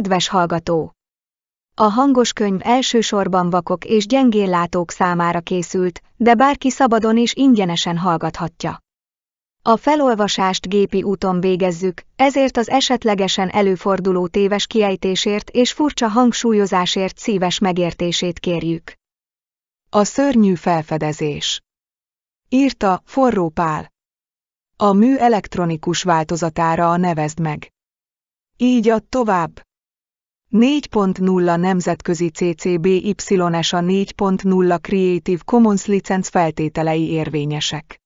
Kedves hallgató! A hangos könyv elsősorban vakok és gyengéllátók számára készült, de bárki szabadon és ingyenesen hallgathatja. A felolvasást gépi úton végezzük, ezért az esetlegesen előforduló téves kiejtésért és furcsa hangsúlyozásért szíves megértését kérjük. A szörnyű felfedezés. Írta Forró Pál. A mű elektronikus változatára a nevezd meg. Így ad tovább. 4.0 Nemzetközi CCBY-es a 4.0 Creative Commons licenc feltételei érvényesek.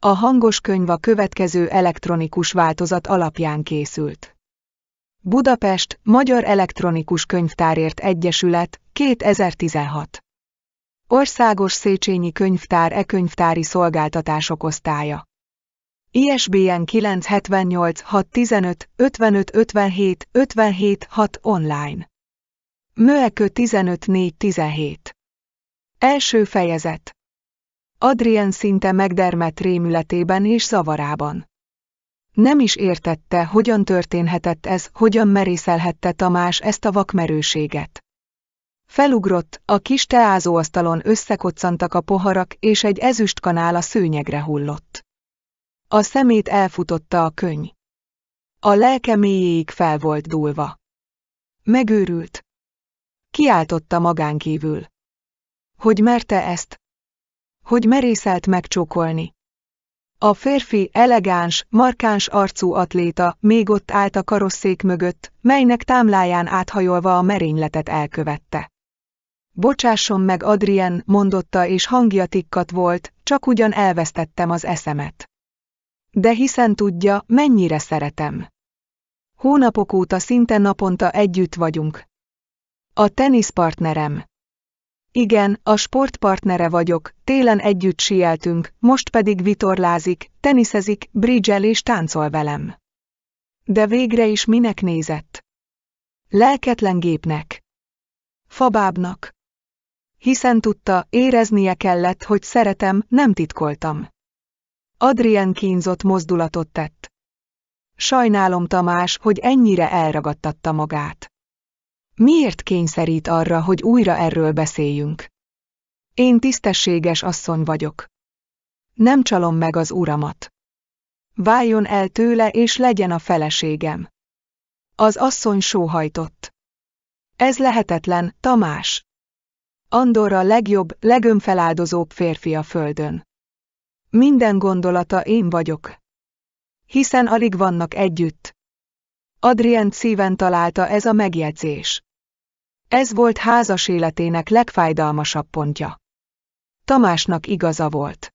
A hangos könyv a következő elektronikus változat alapján készült. Budapest, Magyar Elektronikus Könyvtárért Egyesület, 2016. Országos Széchenyi Könyvtár e-könyvtári szolgáltatások osztálya. ISBN 978 615 55 57 57 6 online. Möekö 15 4 17. Első fejezet. Adrien szinte megdermett rémületében és zavarában. Nem is értette, hogyan történhetett ez, hogyan merészelhette Tamás ezt a vakmerőséget. Felugrott, a kis teázóasztalon összekoccantak a poharak, és egy ezüstkanál a szőnyegre hullott. A szemét elfutotta a könyv. A lelke mélyéig fel volt dúlva. Megőrült. Kiáltotta magánkívül. Hogy merte ezt? Hogy merészelt megcsókolni? A férfi, elegáns, markáns arcú atléta még ott állt a karosszék mögött, melynek támláján áthajolva a merényletet elkövette. Bocsásson meg Adrien, mondotta és hangja tikkat volt, csak ugyan elvesztettem az eszemet de hiszen tudja, mennyire szeretem. Hónapok óta szinte naponta együtt vagyunk. A teniszpartnerem. Igen, a sportpartnere vagyok, télen együtt sieltünk, most pedig vitorlázik, teniszezik, bridgel és táncol velem. De végre is minek nézett? Lelketlen gépnek. Fabábnak. Hiszen tudta, éreznie kellett, hogy szeretem, nem titkoltam. Adrien kínzott mozdulatot tett. Sajnálom Tamás, hogy ennyire elragadtatta magát. Miért kényszerít arra, hogy újra erről beszéljünk? Én tisztességes asszony vagyok. Nem csalom meg az uramat. Váljon el tőle és legyen a feleségem. Az asszony sóhajtott. Ez lehetetlen, Tamás. Andorra a legjobb, legönfeláldozóbb férfi a földön. Minden gondolata én vagyok. Hiszen alig vannak együtt. Adrien szíven találta ez a megjegyzés. Ez volt házas életének legfájdalmasabb pontja. Tamásnak igaza volt.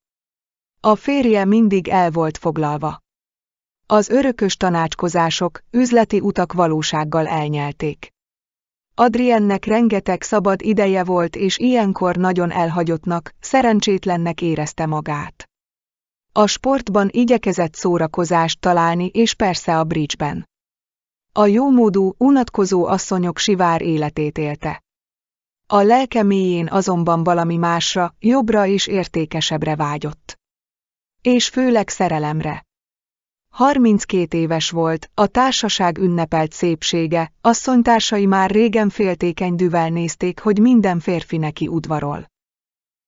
A férje mindig el volt foglalva. Az örökös tanácskozások, üzleti utak valósággal elnyelték. Adriennek rengeteg szabad ideje volt és ilyenkor nagyon elhagyottnak, szerencsétlennek érezte magát. A sportban igyekezett szórakozást találni és persze a bridge-ben. A jómódú, unatkozó asszonyok sivár életét élte. A lelke mélyén azonban valami másra, jobbra és értékesebbre vágyott. És főleg szerelemre. 32 éves volt, a társaság ünnepelt szépsége, asszonytársai már régen féltékeny düvel nézték, hogy minden férfi neki udvarol.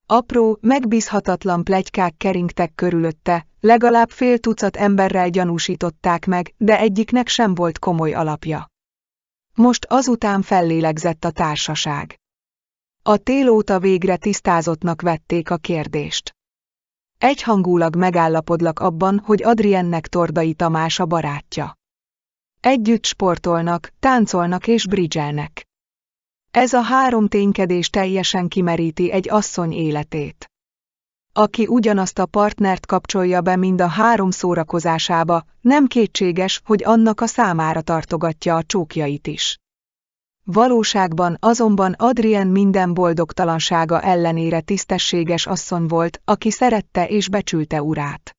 Apró, megbízhatatlan plegykák keringtek körülötte, legalább fél tucat emberrel gyanúsították meg, de egyiknek sem volt komoly alapja. Most azután fellélegzett a társaság. A télóta végre tisztázottnak vették a kérdést. Egyhangulag megállapodlak abban, hogy Adriennek Tordai Tamás a barátja. Együtt sportolnak, táncolnak és bridzselnek. Ez a három ténykedés teljesen kimeríti egy asszony életét. Aki ugyanazt a partnert kapcsolja be mind a három szórakozásába, nem kétséges, hogy annak a számára tartogatja a csókjait is. Valóságban azonban Adrien minden boldogtalansága ellenére tisztességes asszony volt, aki szerette és becsülte urát.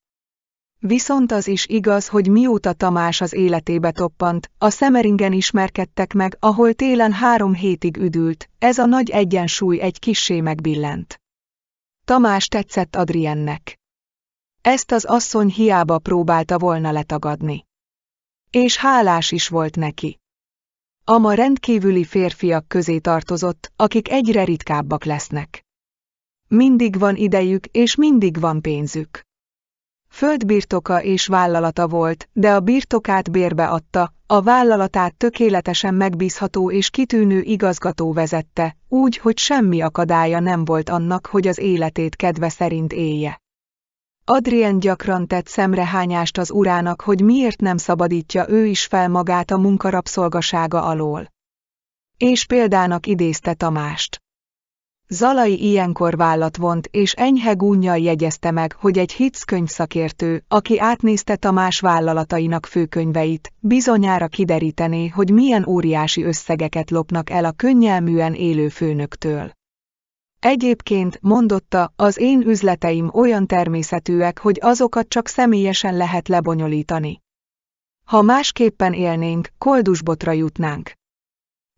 Viszont az is igaz, hogy mióta Tamás az életébe toppant, a Szemeringen ismerkedtek meg, ahol télen három hétig üdült, ez a nagy egyensúly egy kissé megbillent. Tamás tetszett Adriennek. Ezt az asszony hiába próbálta volna letagadni. És hálás is volt neki. Ama rendkívüli férfiak közé tartozott, akik egyre ritkábbak lesznek. Mindig van idejük és mindig van pénzük földbirtoka és vállalata volt, de a birtokát bérbe adta, a vállalatát tökéletesen megbízható és kitűnő igazgató vezette, úgy, hogy semmi akadálya nem volt annak, hogy az életét kedve szerint élje. Adrien gyakran tett szemrehányást az urának, hogy miért nem szabadítja ő is fel magát a munkarabszolgasága alól. És példának idézte Tamást. Zalai ilyenkor vállat vont, és enyhe gúnyjal jegyezte meg, hogy egy Hitz könyvszakértő, aki átnézte Tamás vállalatainak főkönyveit, bizonyára kiderítené, hogy milyen óriási összegeket lopnak el a könnyelműen élő főnöktől. Egyébként, mondotta, az én üzleteim olyan természetűek, hogy azokat csak személyesen lehet lebonyolítani. Ha másképpen élnénk, koldusbotra jutnánk.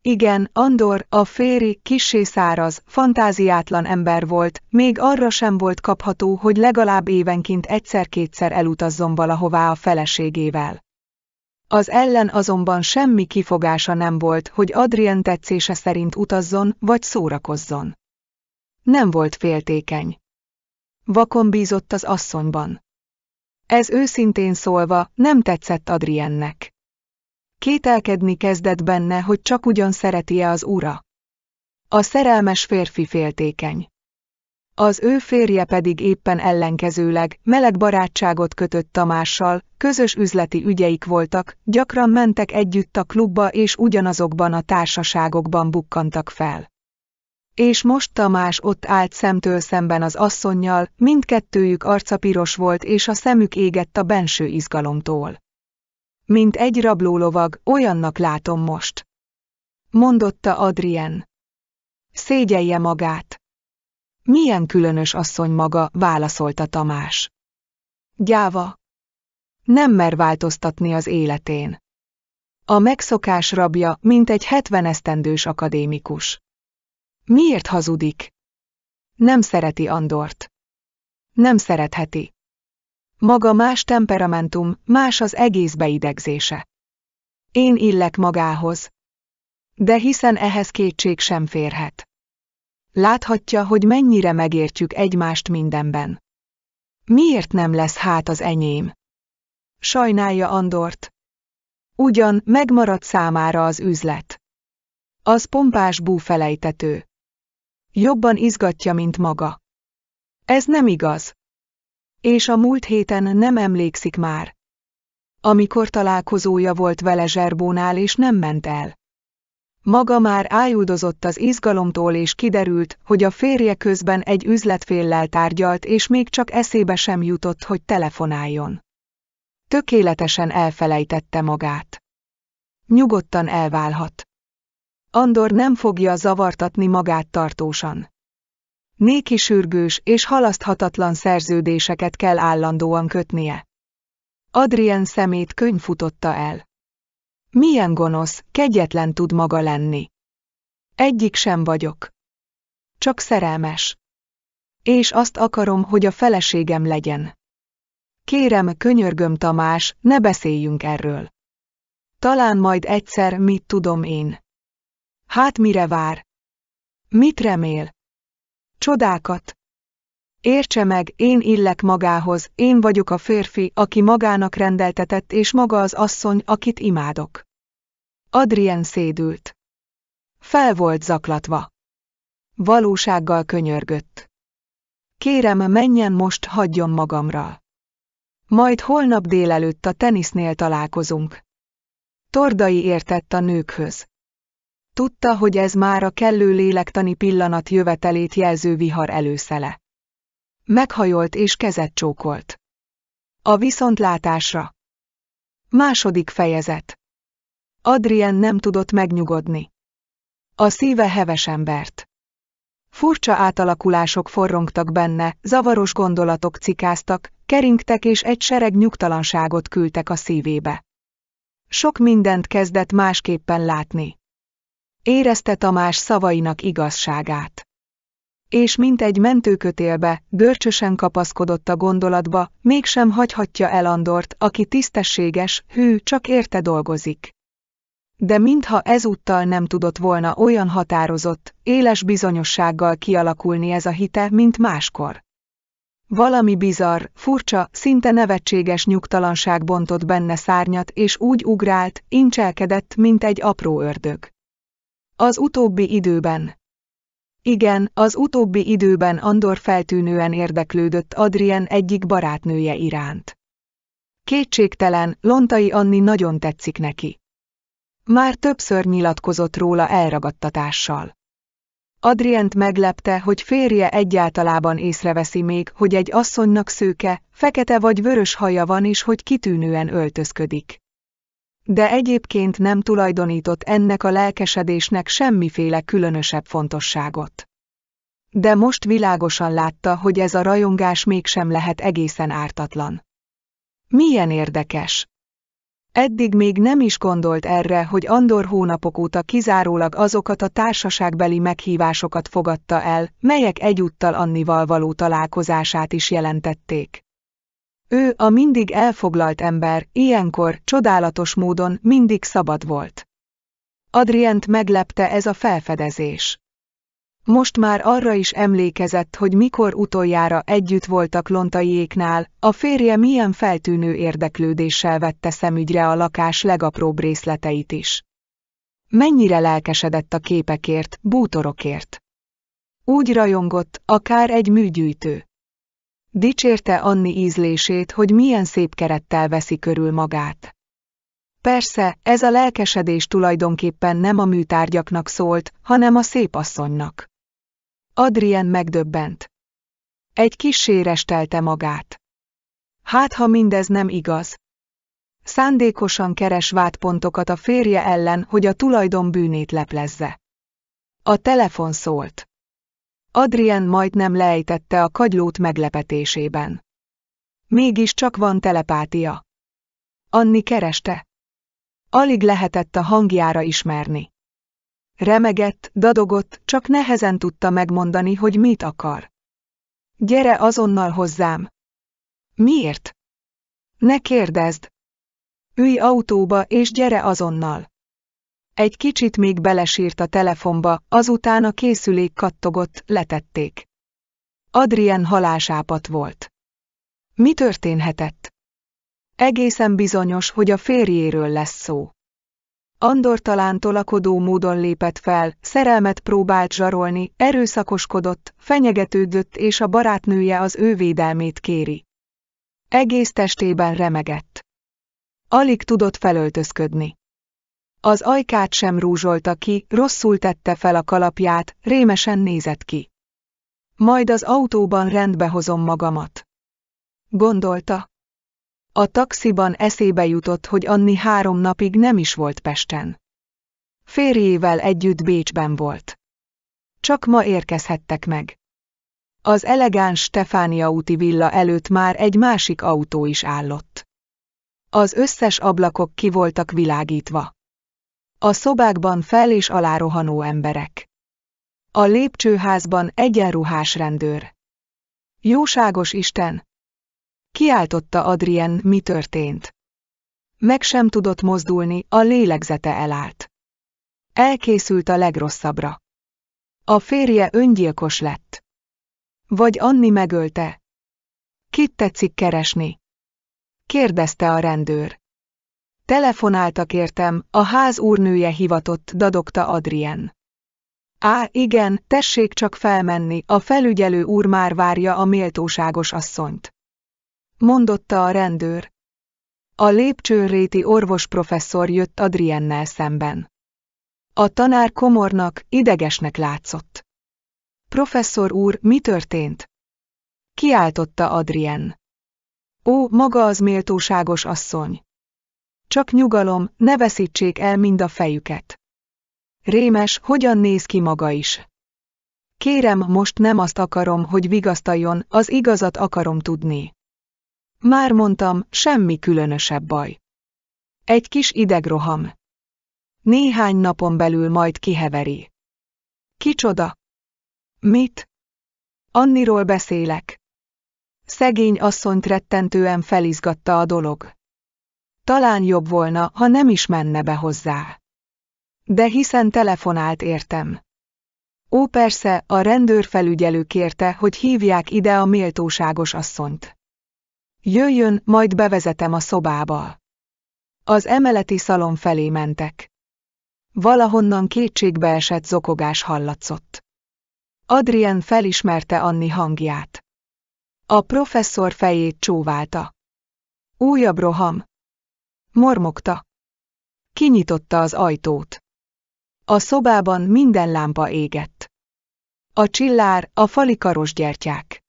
Igen, Andor, a féri, kissé száraz, fantáziátlan ember volt, még arra sem volt kapható, hogy legalább évenként egyszer-kétszer elutazzon valahová a feleségével. Az ellen azonban semmi kifogása nem volt, hogy Adrien tetszése szerint utazzon, vagy szórakozzon. Nem volt féltékeny. Vakon bízott az asszonyban. Ez őszintén szólva nem tetszett Adriennek. Kételkedni kezdett benne, hogy csak ugyan szereti-e az ura. A szerelmes férfi féltékeny. Az ő férje pedig éppen ellenkezőleg meleg barátságot kötött Tamással, közös üzleti ügyeik voltak, gyakran mentek együtt a klubba és ugyanazokban a társaságokban bukkantak fel. És most Tamás ott állt szemtől szemben az asszonnyal, mindkettőjük arca piros volt és a szemük égett a benső izgalomtól. Mint egy rablólovag, olyannak látom most. Mondotta Adrien. Szégyelje magát. Milyen különös asszony maga, válaszolta Tamás. Gyáva. Nem mer változtatni az életén. A megszokás rabja, mint egy hetvenesztendős akadémikus. Miért hazudik? Nem szereti Andort. Nem szeretheti. Maga más temperamentum, más az egész beidegzése. Én illek magához. De hiszen ehhez kétség sem férhet. Láthatja, hogy mennyire megértjük egymást mindenben. Miért nem lesz hát az enyém? Sajnálja Andort. Ugyan megmaradt számára az üzlet. Az pompás búfelejtető. Jobban izgatja, mint maga. Ez nem igaz és a múlt héten nem emlékszik már. Amikor találkozója volt vele Zserbónál és nem ment el. Maga már ájúdozott az izgalomtól és kiderült, hogy a férje közben egy üzletféllel tárgyalt és még csak eszébe sem jutott, hogy telefonáljon. Tökéletesen elfelejtette magát. Nyugodtan elválhat. Andor nem fogja zavartatni magát tartósan. Néki sürgős és halaszthatatlan szerződéseket kell állandóan kötnie. Adrien szemét könyv futotta el. Milyen gonosz, kegyetlen tud maga lenni. Egyik sem vagyok. Csak szerelmes. És azt akarom, hogy a feleségem legyen. Kérem, könyörgöm Tamás, ne beszéljünk erről. Talán majd egyszer mit tudom én. Hát mire vár? Mit remél? Csodákat! Értse meg, én illek magához, én vagyok a férfi, aki magának rendeltetett, és maga az asszony, akit imádok. Adrien szédült. Fel volt zaklatva. Valósággal könyörgött. Kérem, menjen most, hagyjon magamra. Majd holnap délelőtt a tenisznél találkozunk. Tordai értett a nőkhöz. Tudta, hogy ez már a kellő lélektani pillanat jövetelét jelző vihar előszele. Meghajolt és kezet csókolt. A viszontlátásra. Második fejezet. Adrien nem tudott megnyugodni. A szíve heves embert. Furcsa átalakulások forrongtak benne, zavaros gondolatok cikáztak, keringtek és egy sereg nyugtalanságot küldtek a szívébe. Sok mindent kezdett másképpen látni. Érezte Tamás szavainak igazságát. És mint egy mentőkötélbe, görcsösen kapaszkodott a gondolatba, mégsem hagyhatja el Andort, aki tisztességes, hű, csak érte dolgozik. De mintha ezúttal nem tudott volna olyan határozott, éles bizonyossággal kialakulni ez a hite, mint máskor. Valami bizarr, furcsa, szinte nevetséges nyugtalanság bontott benne szárnyat, és úgy ugrált, incselkedett, mint egy apró ördög. Az utóbbi időben. Igen, az utóbbi időben Andor feltűnően érdeklődött Adrien egyik barátnője iránt. Kétségtelen, Lontai Anni nagyon tetszik neki. Már többször nyilatkozott róla elragadtatással. Adrient meglepte, hogy férje egyáltalában észreveszi még, hogy egy asszonynak szőke, fekete vagy vörös haja van és hogy kitűnően öltözködik de egyébként nem tulajdonított ennek a lelkesedésnek semmiféle különösebb fontosságot. De most világosan látta, hogy ez a rajongás mégsem lehet egészen ártatlan. Milyen érdekes! Eddig még nem is gondolt erre, hogy Andor hónapok óta kizárólag azokat a társaságbeli meghívásokat fogadta el, melyek egyúttal Annival való találkozását is jelentették. Ő, a mindig elfoglalt ember, ilyenkor, csodálatos módon mindig szabad volt. Adrient meglepte ez a felfedezés. Most már arra is emlékezett, hogy mikor utoljára együtt voltak Lontaiéknál, a férje milyen feltűnő érdeklődéssel vette szemügyre a lakás legapróbb részleteit is. Mennyire lelkesedett a képekért, bútorokért. Úgy rajongott, akár egy műgyűjtő. Dicsérte Anni ízlését, hogy milyen szép kerettel veszi körül magát. Persze, ez a lelkesedés tulajdonképpen nem a műtárgyaknak szólt, hanem a szép asszonynak. Adrien megdöbbent. Egy kis sérestelte magát. Hát ha mindez nem igaz. Szándékosan keres vádpontokat a férje ellen, hogy a tulajdon bűnét leplezze. A telefon szólt. Adrien majdnem leejtette a kagylót meglepetésében. Mégis csak van telepátia. Anni kereste. Alig lehetett a hangjára ismerni. Remegett, dadogott, csak nehezen tudta megmondani, hogy mit akar. Gyere azonnal hozzám. Miért? Ne kérdezd. Ülj autóba és gyere azonnal. Egy kicsit még belesírt a telefonba, azután a készülék kattogott, letették. Adrien halásápat volt. Mi történhetett? Egészen bizonyos, hogy a férjéről lesz szó. Andor talán tolakodó módon lépett fel, szerelmet próbált zsarolni, erőszakoskodott, fenyegetődött és a barátnője az ő védelmét kéri. Egész testében remegett. Alig tudott felöltözködni. Az ajkát sem rúzsolta ki, rosszul tette fel a kalapját, rémesen nézett ki. Majd az autóban rendbe hozom magamat. Gondolta. A taxiban eszébe jutott, hogy Anni három napig nem is volt Pesten. Férjével együtt Bécsben volt. Csak ma érkezhettek meg. Az elegáns Stefánia úti villa előtt már egy másik autó is állott. Az összes ablakok ki voltak világítva a szobákban fel és alárohanó emberek. A lépcsőházban egyenruhás rendőr. Jóságos Isten! Kiáltotta Adrien, mi történt. Meg sem tudott mozdulni, a lélegzete elállt. Elkészült a legrosszabbra. A férje öngyilkos lett. Vagy Anni megölte. Kit tetszik keresni? Kérdezte a rendőr. Telefonáltak értem, a ház úrnője hivatott, dadogta Adrien. Á, igen, tessék csak felmenni, a felügyelő úr már várja a méltóságos asszonyt. Mondotta a rendőr. A lépcsőréti orvosprofesszor jött Adriennel szemben. A tanár komornak, idegesnek látszott. Professzor úr, mi történt? Kiáltotta Adrien. Ó, maga az méltóságos asszony. Csak nyugalom, ne veszítsék el mind a fejüket. Rémes, hogyan néz ki maga is. Kérem, most nem azt akarom, hogy vigasztaljon, az igazat akarom tudni. Már mondtam, semmi különösebb baj. Egy kis idegroham. Néhány napon belül majd kiheveri. Kicsoda? Mit? Anniról beszélek. Szegény asszonyt rettentően felizgatta a dolog. Talán jobb volna, ha nem is menne be hozzá. De hiszen telefonált értem. Ó persze, a rendőrfelügyelő kérte, hogy hívják ide a méltóságos asszonyt. Jöjjön, majd bevezetem a szobába. Az emeleti szalon felé mentek. Valahonnan esett zokogás hallatszott. Adrien felismerte Anni hangját. A professzor fejét csóválta. Újabb roham. Mormogta. Kinyitotta az ajtót. A szobában minden lámpa égett. A csillár, a fali gyertyák.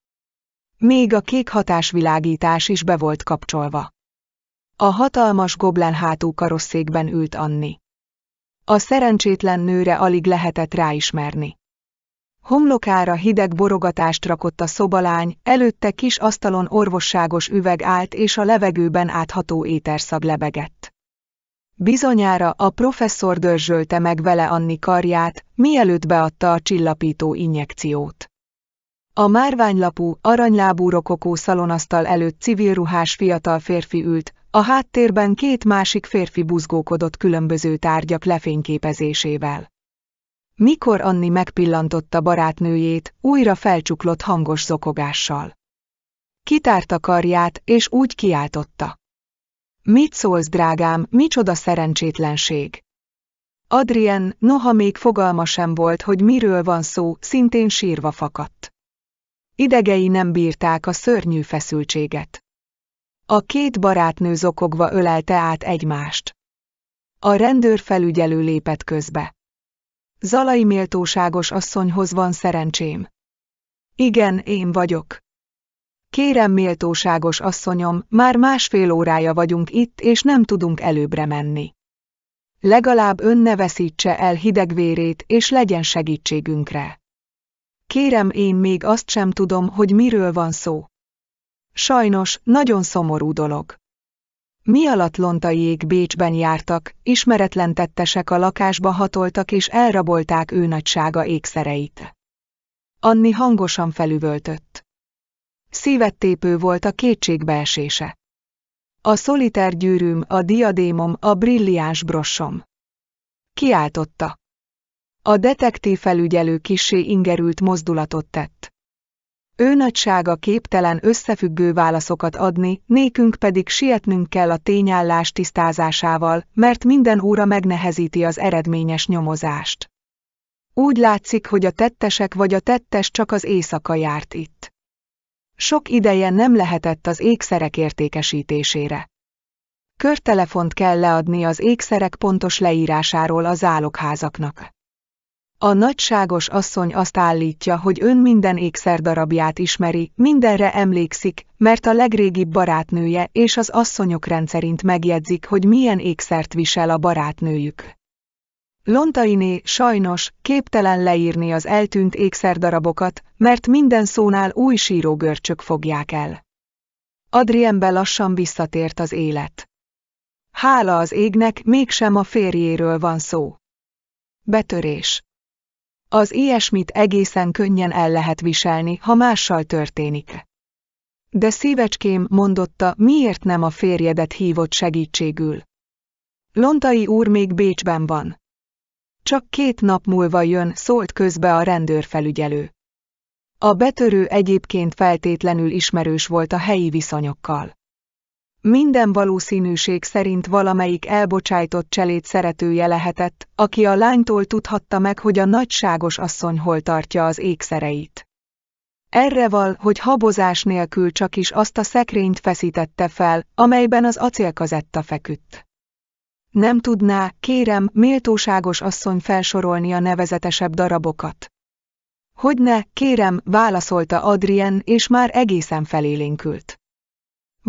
Még a kék hatásvilágítás is be volt kapcsolva. A hatalmas goblen hátú karosszékben ült Anni. A szerencsétlen nőre alig lehetett ráismerni. Homlokára hideg borogatást rakott a szobalány, előtte kis asztalon orvosságos üveg állt és a levegőben átható éterszag lebegett. Bizonyára a professzor dörzsölte meg vele Anni karját, mielőtt beadta a csillapító injekciót. A márványlapú, aranylábú rokokó szalonasztal előtt civilruhás fiatal férfi ült, a háttérben két másik férfi buzgókodott különböző tárgyak lefényképezésével. Mikor Anni megpillantotta barátnőjét, újra felcsuklott hangos zokogással. Kitárta karját, és úgy kiáltotta. Mit szólsz, drágám, micsoda szerencsétlenség! Adrien, noha még fogalma sem volt, hogy miről van szó, szintén sírva fakadt. Idegei nem bírták a szörnyű feszültséget. A két barátnő zokogva ölelte át egymást. A rendőr felügyelő lépett közbe. Zalai méltóságos asszonyhoz van szerencsém. Igen, én vagyok. Kérem méltóságos asszonyom, már másfél órája vagyunk itt, és nem tudunk előbbre menni. Legalább ön ne veszítse el hidegvérét, és legyen segítségünkre. Kérem, én még azt sem tudom, hogy miről van szó. Sajnos, nagyon szomorú dolog. Mi alatt lontaiék Bécsben jártak, ismeretlen tettesek a lakásba hatoltak és elrabolták ő nagysága ékszereit. Anni hangosan felüvöltött. Szívettépő volt a kétségbeesése. A szoliter gyűrűm, a diadémom, a brilliáns brossom. Kiáltotta. A detektív felügyelő kisé ingerült mozdulatot tett. Ő nagysága képtelen összefüggő válaszokat adni, nékünk pedig sietnünk kell a tényállás tisztázásával, mert minden óra megnehezíti az eredményes nyomozást. Úgy látszik, hogy a tettesek vagy a tettes csak az éjszaka járt itt. Sok ideje nem lehetett az ékszerek értékesítésére. Körtelefont kell leadni az ékszerek pontos leírásáról az zálogházaknak. A nagyságos asszony azt állítja, hogy ön minden ékszerdarabját ismeri, mindenre emlékszik, mert a legrégibb barátnője és az asszonyok rendszerint megjegyzik, hogy milyen ékszert visel a barátnőjük. Lontainé sajnos képtelen leírni az eltűnt ékszerdarabokat, mert minden szónál új sírógörcsök fogják el. Adrienbe lassan visszatért az élet. Hála az égnek, mégsem a férjéről van szó. Betörés az ilyesmit egészen könnyen el lehet viselni, ha mással történik. De szívecském, mondotta, miért nem a férjedet hívott segítségül. Lontai úr még Bécsben van. Csak két nap múlva jön, szólt közbe a rendőrfelügyelő. A betörő egyébként feltétlenül ismerős volt a helyi viszonyokkal. Minden valószínűség szerint valamelyik elbocsájtott cselét szeretője lehetett, aki a lánytól tudhatta meg, hogy a nagyságos asszony hol tartja az ékszereit. Erre val, hogy habozás nélkül csak is azt a szekrényt feszítette fel, amelyben az acélkazetta feküdt. Nem tudná, kérem, méltóságos asszony felsorolni a nevezetesebb darabokat. Hogyne, kérem, válaszolta Adrien, és már egészen felélénkült.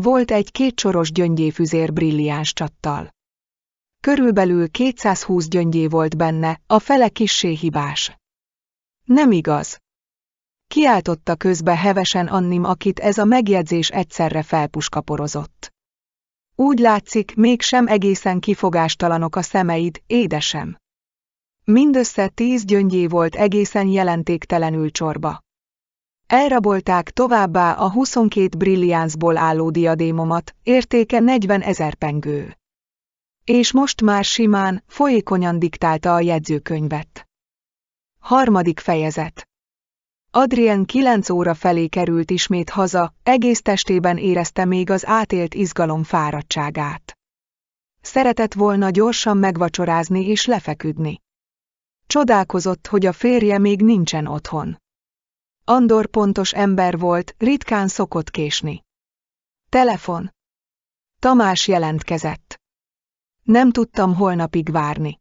Volt egy kétsoros gyöngyéfüzér brilliáns csattal. Körülbelül 220 gyöngyé volt benne, a fele kissé hibás. Nem igaz. Kiáltotta közbe hevesen Annim, akit ez a megjegyzés egyszerre felpuskaporozott. Úgy látszik, mégsem egészen kifogástalanok a szemeid, édesem. Mindössze tíz gyöngyé volt egészen jelentéktelenül csorba. Elrabolták továbbá a 22 brilliánsból álló diadémomat, értéke 40 ezer pengő. És most már simán, folyékonyan diktálta a jegyzőkönyvet. Harmadik fejezet Adrien kilenc óra felé került ismét haza, egész testében érezte még az átélt izgalom fáradtságát. Szeretett volna gyorsan megvacsorázni és lefeküdni. Csodálkozott, hogy a férje még nincsen otthon. Andor pontos ember volt, ritkán szokott késni. Telefon. Tamás jelentkezett. Nem tudtam holnapig várni.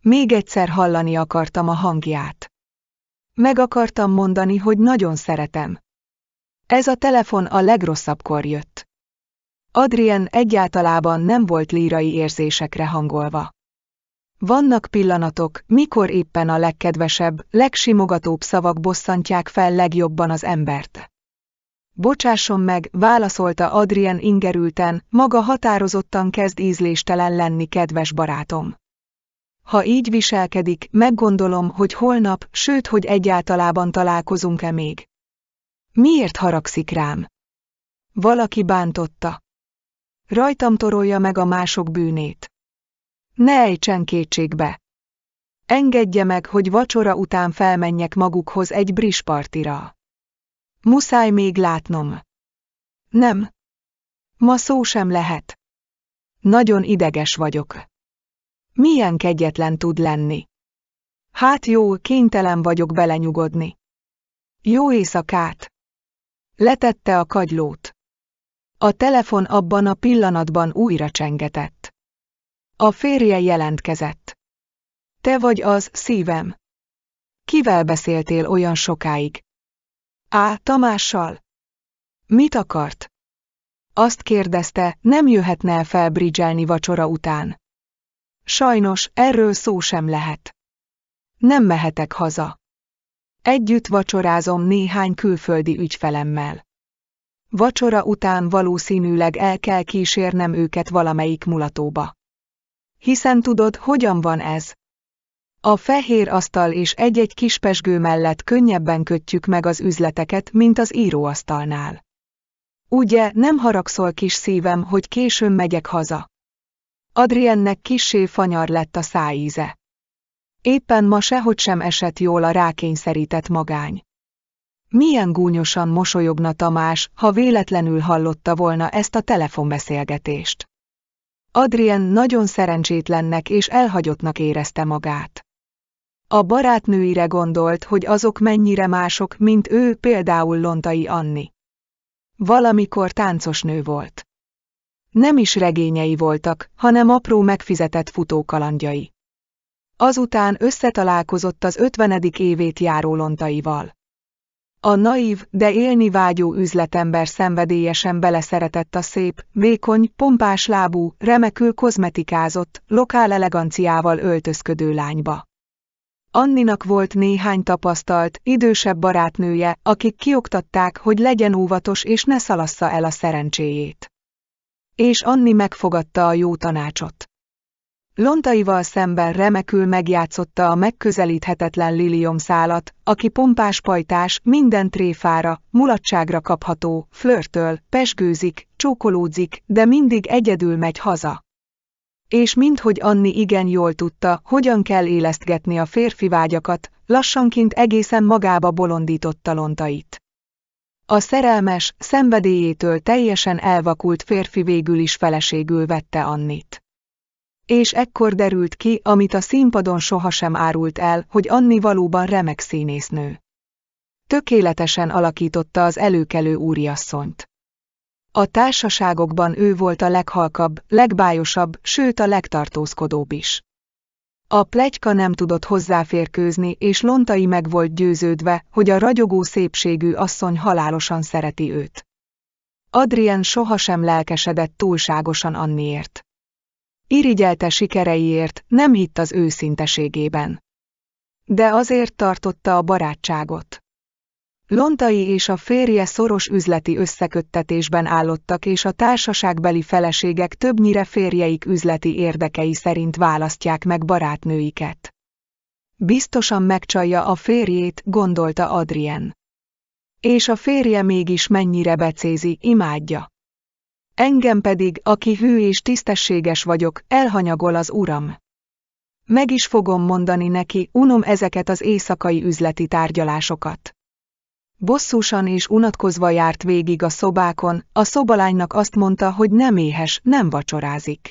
Még egyszer hallani akartam a hangját. Meg akartam mondani, hogy nagyon szeretem. Ez a telefon a legrosszabbkor jött. Adrien egyáltalában nem volt lírai érzésekre hangolva. Vannak pillanatok, mikor éppen a legkedvesebb, legsimogatóbb szavak bosszantják fel legjobban az embert. Bocsásson meg, válaszolta Adrien ingerülten, maga határozottan kezd ízléstelen lenni, kedves barátom. Ha így viselkedik, meggondolom, hogy holnap, sőt, hogy egyáltalában találkozunk-e még. Miért haragszik rám? Valaki bántotta. Rajtam torolja meg a mások bűnét. Ne ejtsen kétségbe! Engedje meg, hogy vacsora után felmenjek magukhoz egy brispartira. Muszáj még látnom. Nem. Ma szó sem lehet. Nagyon ideges vagyok. Milyen kegyetlen tud lenni. Hát jó, kénytelen vagyok belenyugodni. Jó éjszakát! Letette a kagylót. A telefon abban a pillanatban újra csengetett. A férje jelentkezett. Te vagy az, szívem. Kivel beszéltél olyan sokáig? Á, Tamással. Mit akart? Azt kérdezte, nem jöhetne el felbridzselni vacsora után. Sajnos, erről szó sem lehet. Nem mehetek haza. Együtt vacsorázom néhány külföldi ügyfelemmel. Vacsora után valószínűleg el kell kísérnem őket valamelyik mulatóba hiszen tudod, hogyan van ez. A fehér asztal és egy-egy kis pesgő mellett könnyebben kötjük meg az üzleteket, mint az íróasztalnál. Ugye, nem haragszol kis szívem, hogy későn megyek haza. Adriennek kissé fanyar lett a szájíze. Éppen ma sehogy sem esett jól a rákényszerített magány. Milyen gúnyosan mosolyogna Tamás, ha véletlenül hallotta volna ezt a telefonbeszélgetést. Adrien nagyon szerencsétlennek és elhagyottnak érezte magát. A barátnőire gondolt, hogy azok mennyire mások, mint ő, például Lontai Anni. Valamikor táncos nő volt. Nem is regényei voltak, hanem apró megfizetett futókalandjai. Azután összetalálkozott az ötvenedik évét járó Lontaival. A naív, de élni vágyó üzletember szenvedélyesen beleszeretett a szép, vékony, pompás lábú, remekül kozmetikázott, lokál eleganciával öltözködő lányba. Anninak volt néhány tapasztalt, idősebb barátnője, akik kioktatták, hogy legyen óvatos és ne szalassza el a szerencséjét. És Anni megfogadta a jó tanácsot. Lontaival szemben remekül megjátszotta a megközelíthetetlen Lilium szálat, aki pompás pajtás, minden tréfára, mulatságra kapható, flörtöl, pesgőzik, csókolódzik, de mindig egyedül megy haza. És minthogy Anni igen jól tudta, hogyan kell élesztgetni a férfi vágyakat, lassanként egészen magába bolondította lontait. A szerelmes, szenvedélyétől teljesen elvakult férfi végül is feleségül vette Annit. És ekkor derült ki, amit a színpadon sohasem árult el, hogy Anni valóban remek színésznő. Tökéletesen alakította az előkelő úriasszonyt. A társaságokban ő volt a leghalkabb, legbájosabb, sőt a legtartózkodóbb is. A plegyka nem tudott hozzáférkőzni, és Lontai meg volt győződve, hogy a ragyogó szépségű asszony halálosan szereti őt. Adrien sohasem lelkesedett túlságosan Anniért. Irigyelte sikereiért, nem hitt az őszinteségében. De azért tartotta a barátságot. Lontai és a férje szoros üzleti összeköttetésben állottak és a társaságbeli feleségek többnyire férjeik üzleti érdekei szerint választják meg barátnőiket. Biztosan megcsalja a férjét, gondolta Adrien. És a férje mégis mennyire becézi, imádja engem pedig, aki hű és tisztességes vagyok, elhanyagol az Uram. Meg is fogom mondani neki, unom ezeket az éjszakai üzleti tárgyalásokat. Bosszúsan és unatkozva járt végig a szobákon, a szobalánynak azt mondta, hogy nem éhes, nem vacsorázik.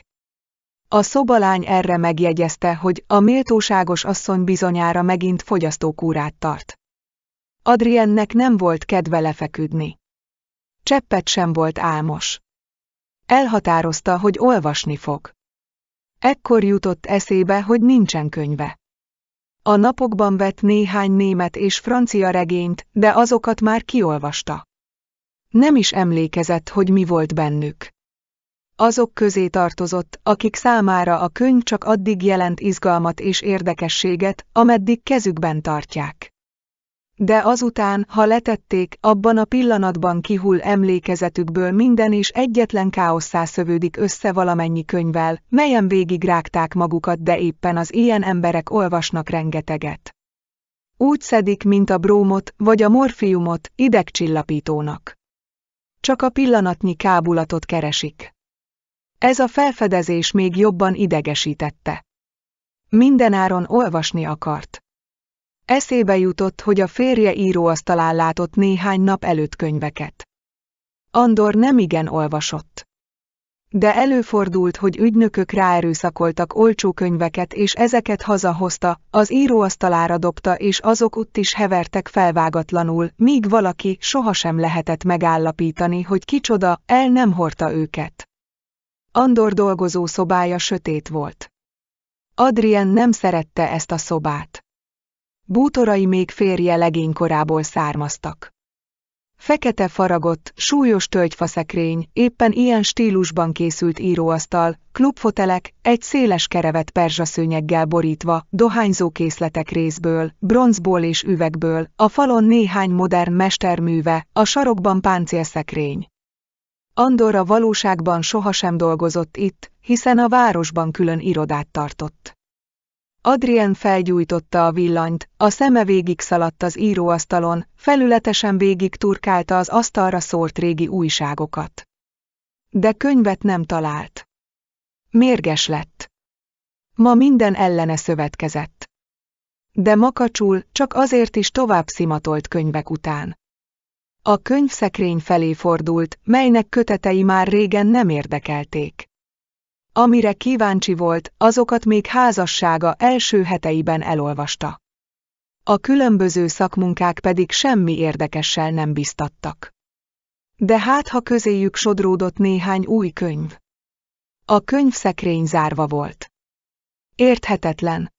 A szobalány erre megjegyezte, hogy a méltóságos asszony bizonyára megint fogyasztókúrát tart. Adriennek nem volt kedve lefeküdni. Cseppet sem volt álmos. Elhatározta, hogy olvasni fog. Ekkor jutott eszébe, hogy nincsen könyve. A napokban vett néhány német és francia regényt, de azokat már kiolvasta. Nem is emlékezett, hogy mi volt bennük. Azok közé tartozott, akik számára a könyv csak addig jelent izgalmat és érdekességet, ameddig kezükben tartják. De azután, ha letették, abban a pillanatban kihull emlékezetükből minden és egyetlen káosszá szövődik össze valamennyi könyvvel, melyen rágták magukat, de éppen az ilyen emberek olvasnak rengeteget. Úgy szedik, mint a brómot, vagy a morfiumot, idegcsillapítónak. Csak a pillanatnyi kábulatot keresik. Ez a felfedezés még jobban idegesítette. Mindenáron olvasni akart. Eszébe jutott, hogy a férje íróasztalán látott néhány nap előtt könyveket. Andor nem igen olvasott. De előfordult, hogy ügynökök ráerőszakoltak olcsó könyveket és ezeket hazahozta, az íróasztalára dobta és azok ott is hevertek felvágatlanul, míg valaki sohasem lehetett megállapítani, hogy kicsoda, el nem hordta őket. Andor dolgozó szobája sötét volt. Adrien nem szerette ezt a szobát. Bútorai még férje legénykorából származtak. Fekete faragott, súlyos tölgyfaszekrény, éppen ilyen stílusban készült íróasztal, klubfotelek, egy széles kerevet perzsaszőnyeggel borítva, dohányzókészletek részből, bronzból és üvegből, a falon néhány modern mesterműve, a sarokban páncélszekrény. Andorra valóságban sohasem dolgozott itt, hiszen a városban külön irodát tartott. Adrien felgyújtotta a villanyt, a szeme végig szaladt az íróasztalon, felületesen végig turkálta az asztalra szórt régi újságokat. De könyvet nem talált. Mérges lett. Ma minden ellene szövetkezett. De makacsul csak azért is tovább szimatolt könyvek után. A könyvszekrény felé fordult, melynek kötetei már régen nem érdekelték. Amire kíváncsi volt, azokat még házassága első heteiben elolvasta. A különböző szakmunkák pedig semmi érdekessel nem biztattak. De hát ha közéjük sodródott néhány új könyv. A könyvszekrény zárva volt. Érthetetlen.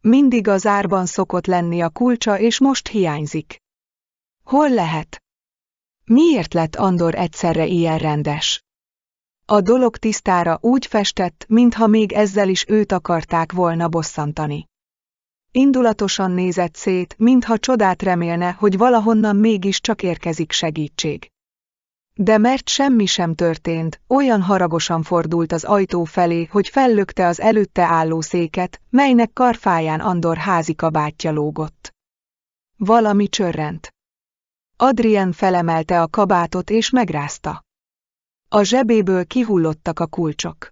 Mindig az árban szokott lenni a kulcsa, és most hiányzik. Hol lehet? Miért lett Andor egyszerre ilyen rendes? A dolog tisztára úgy festett, mintha még ezzel is őt akarták volna bosszantani. Indulatosan nézett szét, mintha csodát remélne, hogy valahonnan mégiscsak érkezik segítség. De mert semmi sem történt, olyan haragosan fordult az ajtó felé, hogy fellökte az előtte álló széket, melynek karfáján Andor házi kabátja lógott. Valami csörrent. Adrien felemelte a kabátot és megrázta. A zsebéből kihullottak a kulcsok.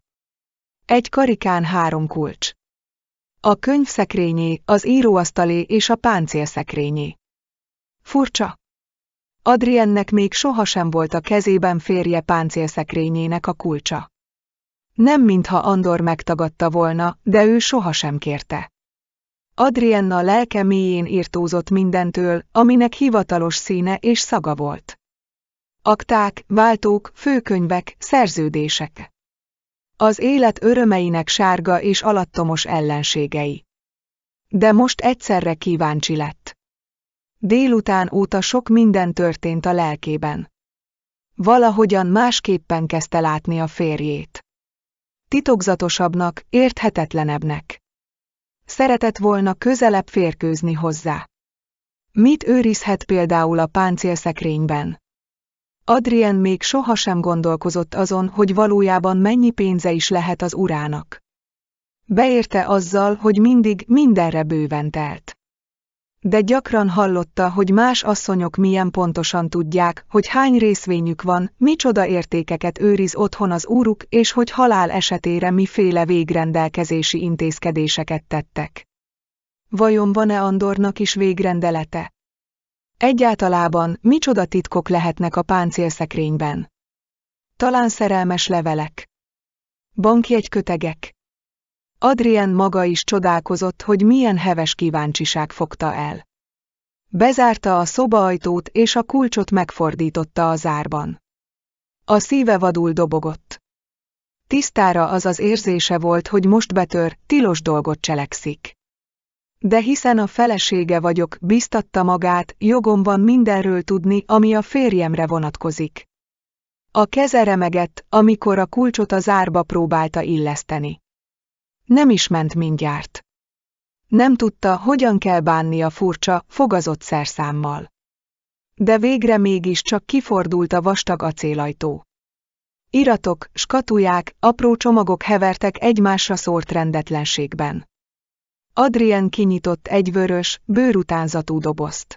Egy karikán három kulcs. A szekrényé, az íróasztalé és a szekrényé. Furcsa. Adriennek még sohasem volt a kezében férje páncélszekrényének a kulcsa. Nem mintha Andor megtagadta volna, de ő sohasem kérte. Adrienna lelke mélyén írtózott mindentől, aminek hivatalos színe és szaga volt akták, váltók, főkönyvek, szerződések. Az élet örömeinek sárga és alattomos ellenségei. De most egyszerre kíváncsi lett. Délután óta sok minden történt a lelkében. Valahogyan másképpen kezdte látni a férjét. Titokzatosabbnak, érthetetlenebbnek. Szeretett volna közelebb férkőzni hozzá. Mit őrizhet például a páncélszekrényben? Adrien még sohasem gondolkozott azon, hogy valójában mennyi pénze is lehet az urának. Beérte azzal, hogy mindig mindenre bőven telt. De gyakran hallotta, hogy más asszonyok milyen pontosan tudják, hogy hány részvényük van, micsoda értékeket őriz otthon az úruk, és hogy halál esetére miféle végrendelkezési intézkedéseket tettek. Vajon van-e Andornak is végrendelete? Egyáltalában micsoda titkok lehetnek a páncélszekrényben? Talán szerelmes levelek. kötegek? Adrien maga is csodálkozott, hogy milyen heves kíváncsiság fogta el. Bezárta a szobaajtót és a kulcsot megfordította a zárban. A szíve vadul dobogott. Tisztára az az érzése volt, hogy most betör, tilos dolgot cselekszik de hiszen a felesége vagyok, biztatta magát, jogom van mindenről tudni, ami a férjemre vonatkozik. A keze remegett, amikor a kulcsot a zárba próbálta illeszteni. Nem is ment mindjárt. Nem tudta, hogyan kell bánni a furcsa, fogazott szerszámmal. De végre mégis csak kifordult a vastag acélajtó. Iratok, skatuják, apró csomagok hevertek egymásra szórt rendetlenségben. Adrien kinyitott egy vörös, bőrutánzatú dobozt.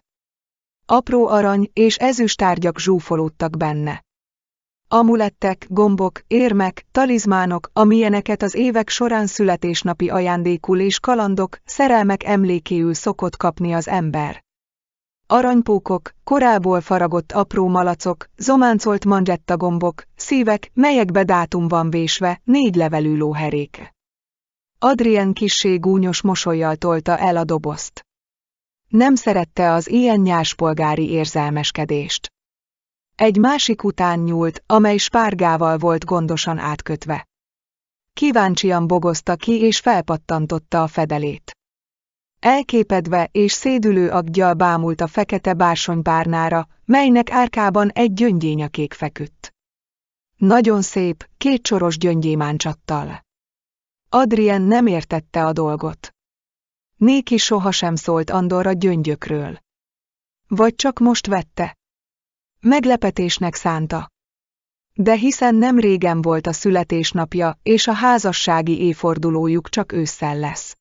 Apró arany és ezüstárgyak zsúfolódtak benne. Amulettek, gombok, érmek, talizmánok, amilyeneket az évek során születésnapi ajándékul és kalandok, szerelmek emlékéül szokott kapni az ember. Aranypókok, korából faragott apró malacok, zománcolt manzsetta gombok, szívek, melyekbe dátum van vésve, négy levelű lóherék. Adrien kissé gúnyos mosolyjal tolta el a dobozt. Nem szerette az ilyen nyáspolgári érzelmeskedést. Egy másik után nyúlt, amely spárgával volt gondosan átkötve. Kíváncsian bogozta ki és felpattantotta a fedelét. Elképedve és szédülő aggyal bámult a fekete bársonypárnára, melynek árkában egy kék feküdt. Nagyon szép, kétsoros gyöngyémáncsattal. Adrien nem értette a dolgot. Néki sohasem szólt Andorra gyöngyökről. Vagy csak most vette. Meglepetésnek szánta. De hiszen nem régen volt a születésnapja, és a házassági évfordulójuk csak ősszel lesz.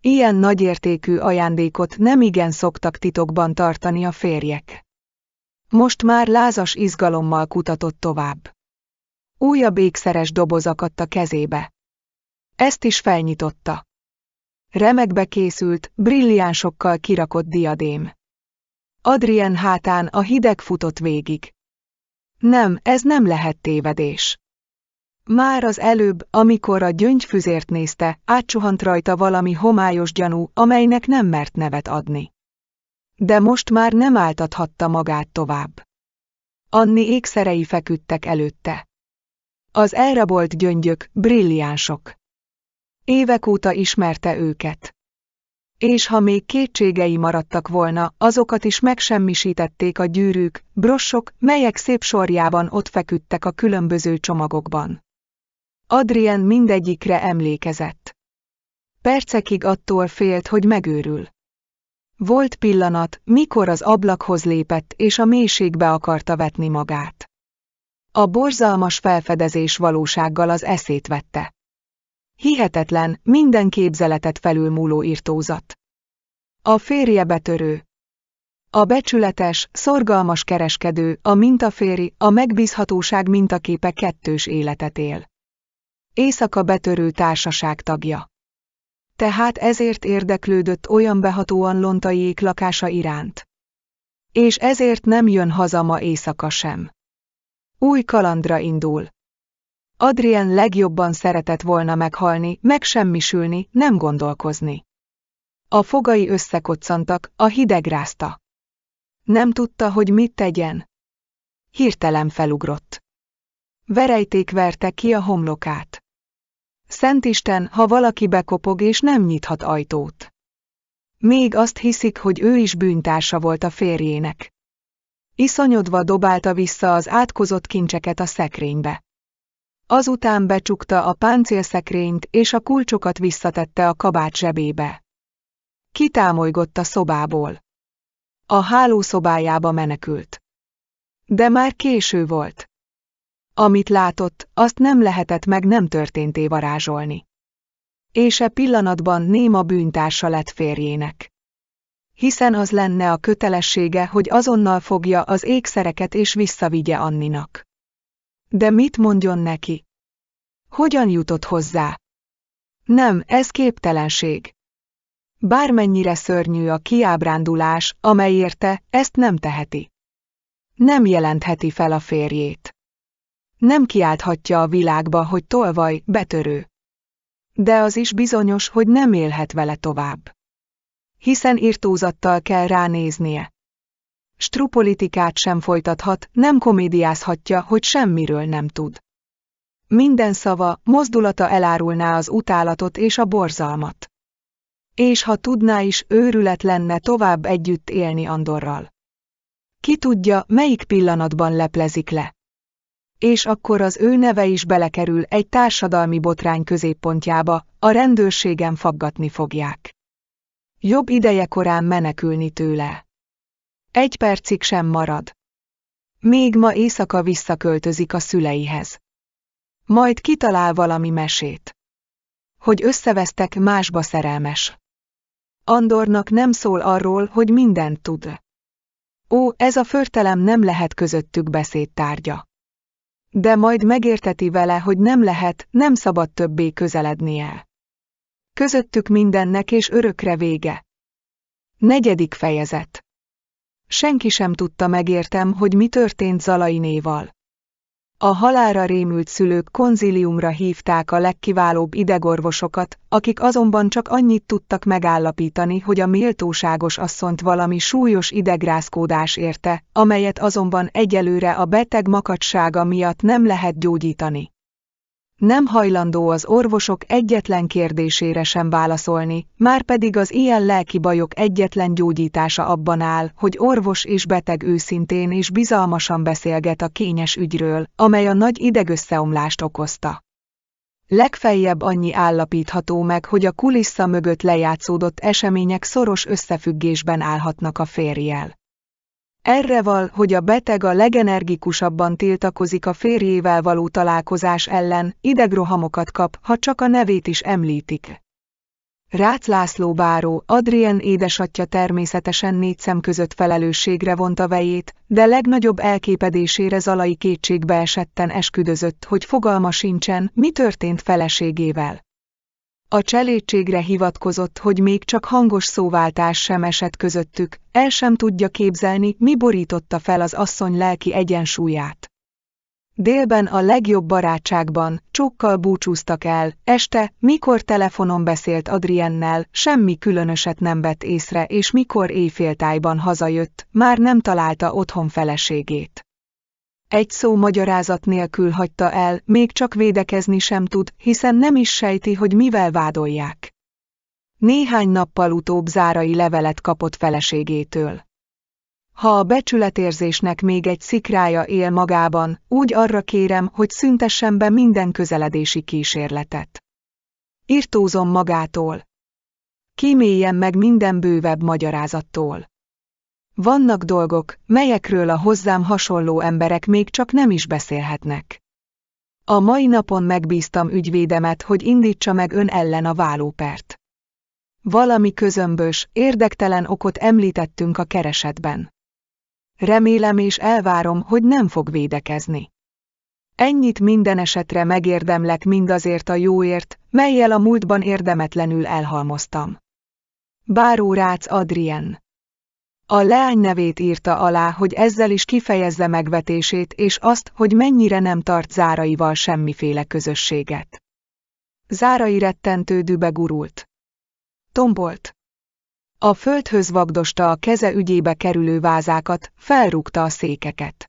Ilyen nagyértékű ajándékot nem igen szoktak titokban tartani a férjek. Most már lázas izgalommal kutatott tovább. Újabb ékszeres doboz akadt a kezébe. Ezt is felnyitotta. Remekbe készült, brilliánsokkal kirakott diadém. Adrien hátán a hideg futott végig. Nem, ez nem lehet tévedés. Már az előbb, amikor a gyöngyfüzért nézte, átsuhant rajta valami homályos gyanú, amelynek nem mert nevet adni. De most már nem áltathatta magát tovább. Anni ékszerei feküdtek előtte. Az elrabolt gyöngyök, brilliánsok. Évek óta ismerte őket. És ha még kétségei maradtak volna, azokat is megsemmisítették a gyűrűk, brossok, melyek szép sorjában ott feküdtek a különböző csomagokban. Adrien mindegyikre emlékezett. Percekig attól félt, hogy megőrül. Volt pillanat, mikor az ablakhoz lépett és a mélységbe akarta vetni magát. A borzalmas felfedezés valósággal az eszét vette. Hihetetlen, minden képzeletet felülmúló irtózat. A férje betörő. A becsületes, szorgalmas kereskedő, a mintaféri, a megbízhatóság mintaképe kettős életet él. Éjszaka betörő társaság tagja. Tehát ezért érdeklődött olyan behatóan lontaiék lakása iránt. És ezért nem jön haza ma éjszaka sem. Új kalandra indul. Adrien legjobban szeretett volna meghalni, megsemmisülni, nem gondolkozni. A fogai összekoccantak, a hideg rázta. Nem tudta, hogy mit tegyen. Hirtelen felugrott. Verejték verte ki a homlokát. Szentisten, ha valaki bekopog és nem nyithat ajtót. Még azt hiszik, hogy ő is bűntársa volt a férjének. Iszonyodva dobálta vissza az átkozott kincseket a szekrénybe. Azután becsukta a páncélszekrényt, és a kulcsokat visszatette a kabát zsebébe. Kitámolygott a szobából. A hálószobájába menekült. De már késő volt. Amit látott, azt nem lehetett meg nem történté varázsolni. És e pillanatban néma bűntársa lett férjének. Hiszen az lenne a kötelessége, hogy azonnal fogja az ékszereket és visszavigye Anninak. De mit mondjon neki? Hogyan jutott hozzá? Nem, ez képtelenség. Bármennyire szörnyű a kiábrándulás, amely érte, ezt nem teheti. Nem jelentheti fel a férjét. Nem kiálthatja a világba, hogy tolvaj, betörő. De az is bizonyos, hogy nem élhet vele tovább. Hiszen írtózattal kell ránéznie strupolitikát sem folytathat, nem komédiázhatja, hogy semmiről nem tud. Minden szava, mozdulata elárulná az utálatot és a borzalmat. És ha tudná is, őrület lenne tovább együtt élni Andorral. Ki tudja, melyik pillanatban leplezik le. És akkor az ő neve is belekerül egy társadalmi botrány középpontjába, a rendőrségen faggatni fogják. Jobb ideje korán menekülni tőle. Egy percig sem marad. Még ma éjszaka visszaköltözik a szüleihez. Majd kitalál valami mesét. Hogy összevesztek másba szerelmes. Andornak nem szól arról, hogy mindent tud. Ó, ez a förtelem nem lehet közöttük beszédtárgya. De majd megérteti vele, hogy nem lehet, nem szabad többé közelednie. Közöttük mindennek és örökre vége. Negyedik fejezet Senki sem tudta megértem, hogy mi történt Zalainéval. A halára rémült szülők konziliumra hívták a legkiválóbb idegorvosokat, akik azonban csak annyit tudtak megállapítani, hogy a méltóságos asszont valami súlyos idegrázkódás érte, amelyet azonban egyelőre a beteg makadsága miatt nem lehet gyógyítani nem hajlandó az orvosok egyetlen kérdésére sem válaszolni, már pedig az ilyen lelki bajok egyetlen gyógyítása abban áll, hogy orvos és beteg őszintén és bizalmasan beszélget a kényes ügyről, amely a nagy idegösszeomlást okozta. Legfeljebb annyi állapítható meg, hogy a kulissza mögött lejátszódott események szoros összefüggésben állhatnak a férjel. Erre val, hogy a beteg a legenergikusabban tiltakozik a férjével való találkozás ellen, idegrohamokat kap, ha csak a nevét is említik. Rácz László báró, Adrien édesatja természetesen négy szem között felelősségre vonta vejét, de legnagyobb elképedésére Zalai kétségbe esetten esküdözött, hogy fogalma sincsen, mi történt feleségével. A cselédségre hivatkozott, hogy még csak hangos szóváltás sem esett közöttük, el sem tudja képzelni, mi borította fel az asszony lelki egyensúlyát. Délben a legjobb barátságban, csókkal búcsúztak el, este, mikor telefonon beszélt Adriennel, semmi különöset nem vett észre és mikor éjféltájban hazajött, már nem találta otthon feleségét. Egy szó magyarázat nélkül hagyta el, még csak védekezni sem tud, hiszen nem is sejti, hogy mivel vádolják. Néhány nappal utóbb zárai levelet kapott feleségétől. Ha a becsületérzésnek még egy szikrája él magában, úgy arra kérem, hogy szüntessen be minden közeledési kísérletet. Irtózom magától. Kíméljen meg minden bővebb magyarázattól. Vannak dolgok, melyekről a hozzám hasonló emberek még csak nem is beszélhetnek. A mai napon megbíztam ügyvédemet, hogy indítsa meg ön ellen a vállópert. Valami közömbös, érdektelen okot említettünk a keresetben. Remélem és elvárom, hogy nem fog védekezni. Ennyit minden esetre megérdemlek mindazért a jóért, melyel a múltban érdemetlenül elhalmoztam. Báró Rácz Adrien a leány nevét írta alá, hogy ezzel is kifejezze megvetését és azt, hogy mennyire nem tart záraival semmiféle közösséget. Zárai rettentő dübe gurult. Tombolt. A földhöz vagdosta a keze ügyébe kerülő vázákat, felrúgta a székeket.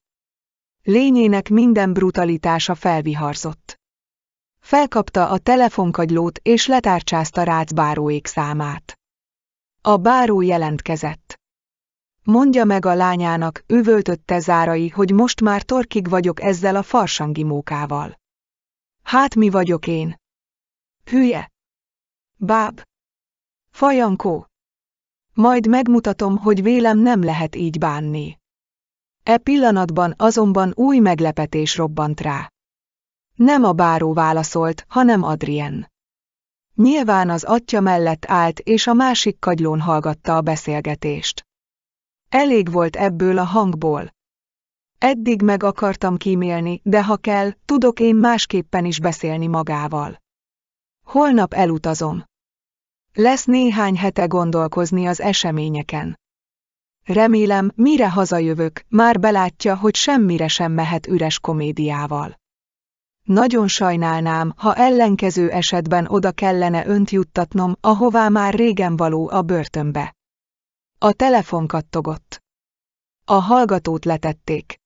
Lényének minden brutalitása felviharzott. Felkapta a telefonkagylót és letárcsázta rác báróék számát. A báró jelentkezett mondja meg a lányának, üvöltötte zárai, hogy most már torkig vagyok ezzel a farsangi mókával. Hát mi vagyok én? Hülye! Báb! Fajankó! Majd megmutatom, hogy vélem nem lehet így bánni. E pillanatban azonban új meglepetés robbant rá. Nem a báró válaszolt, hanem Adrien. Nyilván az atya mellett állt és a másik kagylón hallgatta a beszélgetést. Elég volt ebből a hangból. Eddig meg akartam kímélni, de ha kell, tudok én másképpen is beszélni magával. Holnap elutazom. Lesz néhány hete gondolkozni az eseményeken. Remélem, mire hazajövök, már belátja, hogy semmire sem mehet üres komédiával. Nagyon sajnálnám, ha ellenkező esetben oda kellene önt juttatnom, ahová már régen való a börtönbe. A telefon kattogott. A hallgatót letették.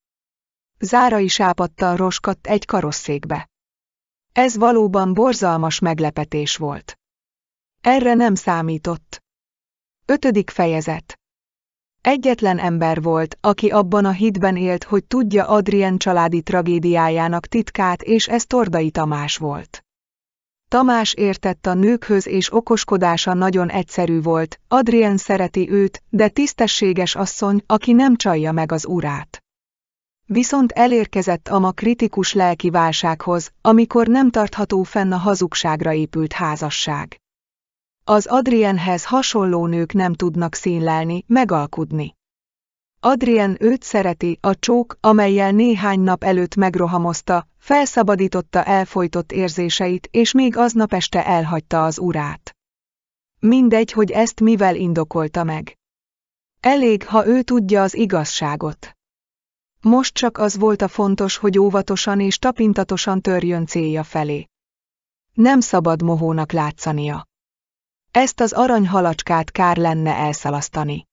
Zárai a roskat egy karosszékbe. Ez valóban borzalmas meglepetés volt. Erre nem számított. Ötödik fejezet. Egyetlen ember volt, aki abban a hitben élt, hogy tudja Adrien családi tragédiájának titkát, és ez Tordai Tamás volt. Tamás értett a nőkhöz és okoskodása nagyon egyszerű volt, Adrien szereti őt, de tisztességes asszony, aki nem csalja meg az urát. Viszont elérkezett a ma kritikus lelki válsághoz, amikor nem tartható fenn a hazugságra épült házasság. Az Adrienhez hasonló nők nem tudnak színlelni, megalkudni. Adrien őt szereti, a csók, amelyel néhány nap előtt megrohamozta, felszabadította elfolytott érzéseit, és még aznap este elhagyta az urát. Mindegy, hogy ezt mivel indokolta meg. Elég, ha ő tudja az igazságot. Most csak az volt a fontos, hogy óvatosan és tapintatosan törjön célja felé. Nem szabad mohónak látszania. Ezt az aranyhalacskát kár lenne elszalasztani.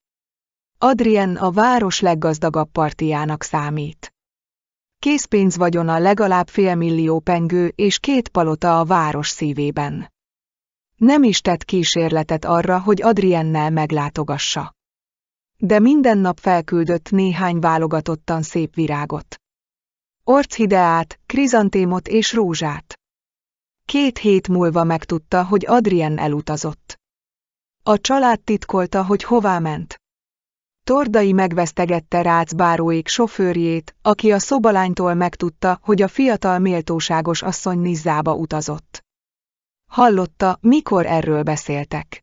Adrien a város leggazdagabb partiának számít készpénz vagyona legalább félmillió pengő és két palota a város szívében. Nem is tett kísérletet arra, hogy Adriennel meglátogassa. De minden nap felküldött néhány válogatottan szép virágot. Orchideát, krizantémot és rózsát. Két hét múlva megtudta, hogy Adrien elutazott. A család titkolta, hogy hová ment. Tordai megvesztegette Rácz báróik sofőrjét, aki a szobalánytól megtudta, hogy a fiatal méltóságos asszony Nizzába utazott. Hallotta, mikor erről beszéltek.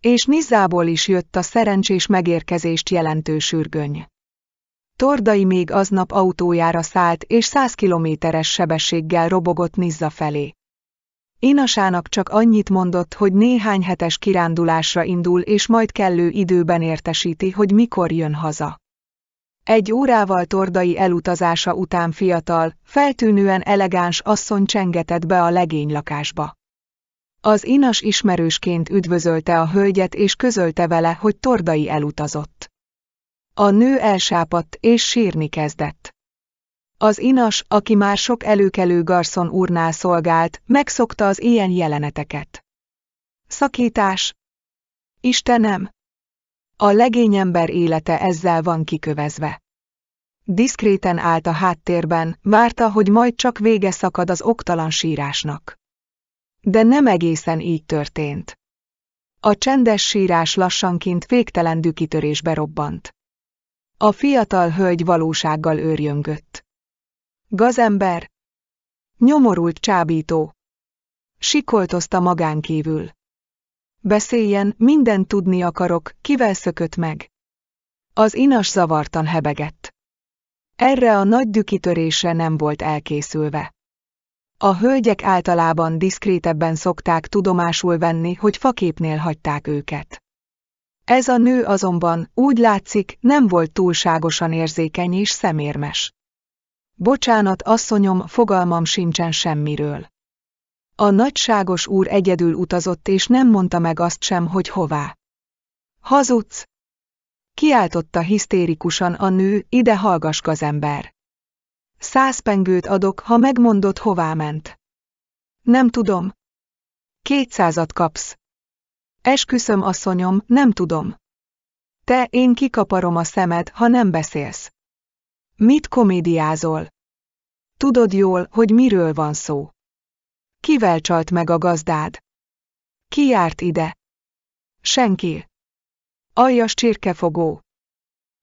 És Nizzából is jött a szerencsés megérkezést jelentő sürgöny. Tordai még aznap autójára szállt és 100 kilométeres sebességgel robogott Nizza felé. Énasának csak annyit mondott, hogy néhány hetes kirándulásra indul, és majd kellő időben értesíti, hogy mikor jön haza. Egy órával tordai elutazása után fiatal, feltűnően elegáns asszony csengetett be a legény lakásba. Az inas ismerősként üdvözölte a hölgyet és közölte vele, hogy tordai elutazott. A nő elsápadt és sírni kezdett. Az inas, aki már sok előkelő garszon úrnál szolgált, megszokta az ilyen jeleneteket. Szakítás. Istenem! A legényember élete ezzel van kikövezve. Diszkréten állt a háttérben, várta, hogy majd csak vége szakad az oktalan sírásnak. De nem egészen így történt. A csendes sírás lassanként végtelen dükitörésbe robbant. A fiatal hölgy valósággal őrjöngött. Gazember! Nyomorult csábító! Sikoltozta magánkívül. Beszéljen, mindent tudni akarok, kivel szökött meg. Az inas zavartan hebegett. Erre a nagy dükitörése nem volt elkészülve. A hölgyek általában diszkrétebben szokták tudomásul venni, hogy faképnél hagyták őket. Ez a nő azonban, úgy látszik, nem volt túlságosan érzékeny és szemérmes. Bocsánat, asszonyom, fogalmam sincsen semmiről. A nagyságos úr egyedül utazott, és nem mondta meg azt sem, hogy hová. Hazudsz! Kiáltotta hisztérikusan a nő, ide hallgas gazember. Száz pengőt adok, ha megmondod, hová ment. Nem tudom. Kétszázat kapsz. Esküszöm, asszonyom, nem tudom. Te, én kikaparom a szemed, ha nem beszélsz. Mit komédiázol? Tudod jól, hogy miről van szó. Kivel csalt meg a gazdád? Ki járt ide? Senki. Aljas csirkefogó.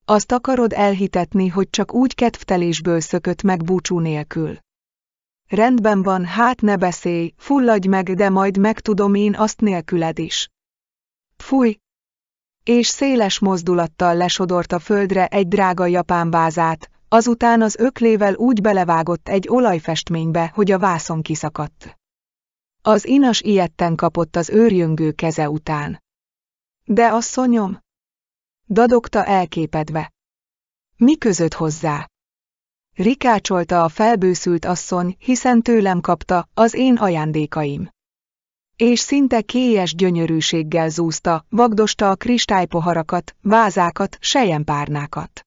Azt akarod elhitetni, hogy csak úgy kedvtelésből szökött meg búcsú nélkül. Rendben van, hát ne beszélj, fulladj meg, de majd megtudom én azt nélküled is. Fúj! És széles mozdulattal lesodort a földre egy drága japán vázát, Azután az öklével úgy belevágott egy olajfestménybe, hogy a vászon kiszakadt. Az inas ilyetten kapott az őrjöngő keze után. De asszonyom? Dadogta elképedve. Mi között hozzá? Rikácsolta a felbőszült asszony, hiszen tőlem kapta az én ajándékaim. És szinte kéjes gyönyörűséggel zúzta, vagdosta a kristálypoharakat, vázákat, sejempárnákat.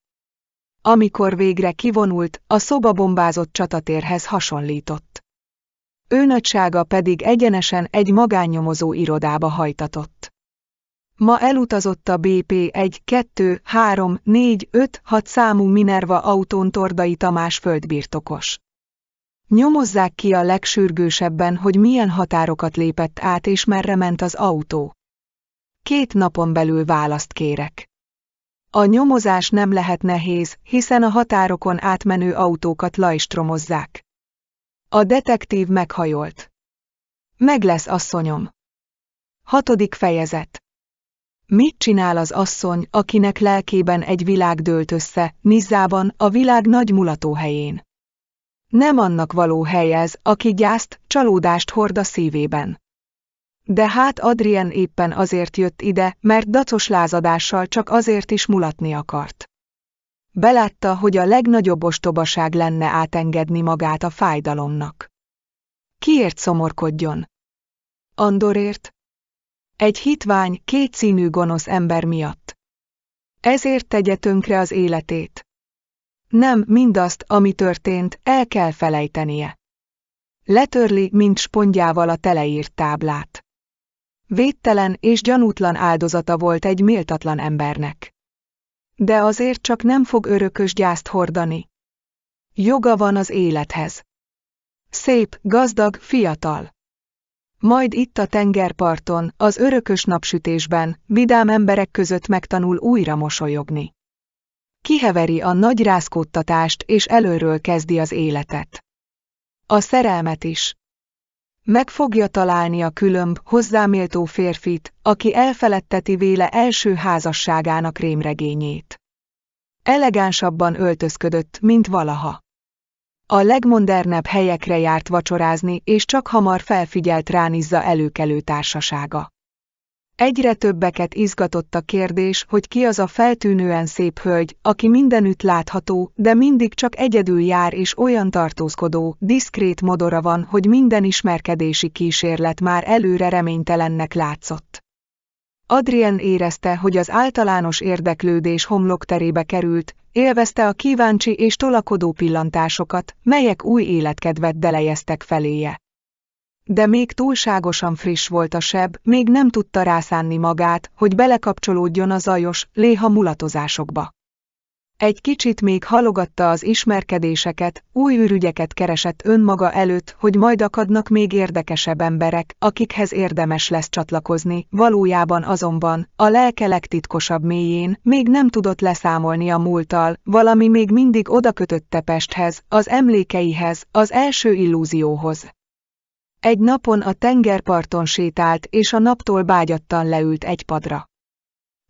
Amikor végre kivonult, a szoba bombázott csatatérhez hasonlított. Őnötsága pedig egyenesen egy magánnyomozó irodába hajtatott. Ma elutazott a BP 1, 2, 3, 4, 5, 6 számú Minerva autón Tordai Tamás földbirtokos. Nyomozzák ki a legsürgősebben, hogy milyen határokat lépett át és merre ment az autó. Két napon belül választ kérek. A nyomozás nem lehet nehéz, hiszen a határokon átmenő autókat lajstromozzák. A detektív meghajolt. Meg lesz asszonyom. Hatodik fejezet. Mit csinál az asszony, akinek lelkében egy világ dőlt össze, Nizzában, a világ nagy mulatóhelyén? Nem annak való hely ez, aki gyászt, csalódást hord a szívében. De hát Adrien éppen azért jött ide, mert dacos lázadással csak azért is mulatni akart. Belátta, hogy a legnagyobb ostobaság lenne átengedni magát a fájdalomnak. Kiért szomorkodjon? Andorért? Egy hitvány, kétszínű gonosz ember miatt. Ezért tegye tönkre az életét. Nem, mindazt, ami történt, el kell felejtenie. Letörli, mint spondjával a teleírt táblát. Védtelen és gyanútlan áldozata volt egy méltatlan embernek. De azért csak nem fog örökös gyászt hordani. Joga van az élethez. Szép, gazdag, fiatal. Majd itt a tengerparton, az örökös napsütésben, vidám emberek között megtanul újra mosolyogni. Kiheveri a nagy rászkódtatást és előről kezdi az életet. A szerelmet is. Meg fogja találni a különb, hozzáméltó férfit, aki elfeletteti véle első házasságának rémregényét. Elegánsabban öltözködött, mint valaha. A legmodernebb helyekre járt vacsorázni, és csak hamar felfigyelt ránizza előkelő társasága. Egyre többeket izgatott a kérdés, hogy ki az a feltűnően szép hölgy, aki mindenütt látható, de mindig csak egyedül jár és olyan tartózkodó, diszkrét modora van, hogy minden ismerkedési kísérlet már előre reménytelennek látszott. Adrien érezte, hogy az általános érdeklődés homlokterébe került, élvezte a kíváncsi és tolakodó pillantásokat, melyek új életkedvet delejeztek feléje. De még túlságosan friss volt a seb, még nem tudta rászánni magát, hogy belekapcsolódjon a zajos, léha mulatozásokba. Egy kicsit még halogatta az ismerkedéseket, új ürügyeket keresett önmaga előtt, hogy majd akadnak még érdekesebb emberek, akikhez érdemes lesz csatlakozni, valójában azonban, a lelke legtitkosabb mélyén, még nem tudott leszámolni a múltal, valami még mindig odakötötte Pesthez, az emlékeihez, az első illúzióhoz. Egy napon a tengerparton sétált, és a naptól bágyattan leült egy padra.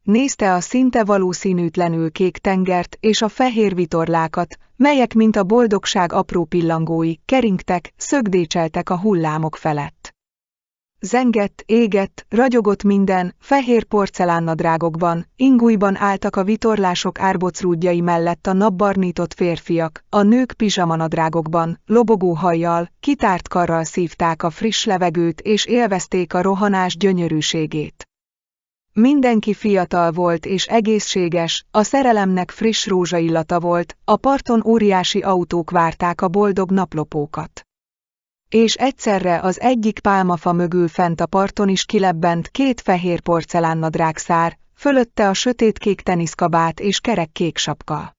Nézte a szinte valószínűtlenül kék tengert és a fehér vitorlákat, melyek mint a boldogság apró pillangói keringtek, szögdécseltek a hullámok felett. Zengett, égett, ragyogott minden, fehér porcelánnadrágokban, ingújban álltak a vitorlások árbocrúdjai mellett a napbarnított férfiak, a nők pizsamanadrágokban, lobogó hajjal, kitárt karral szívták a friss levegőt és élvezték a rohanás gyönyörűségét. Mindenki fiatal volt és egészséges, a szerelemnek friss rózsaillata volt, a parton óriási autók várták a boldog naplopókat és egyszerre az egyik pálmafa mögül fent a parton is kilebbent két fehér porcelánnadrágszár, szár, fölötte a sötétkék teniszkabát és kerek-kék sapka.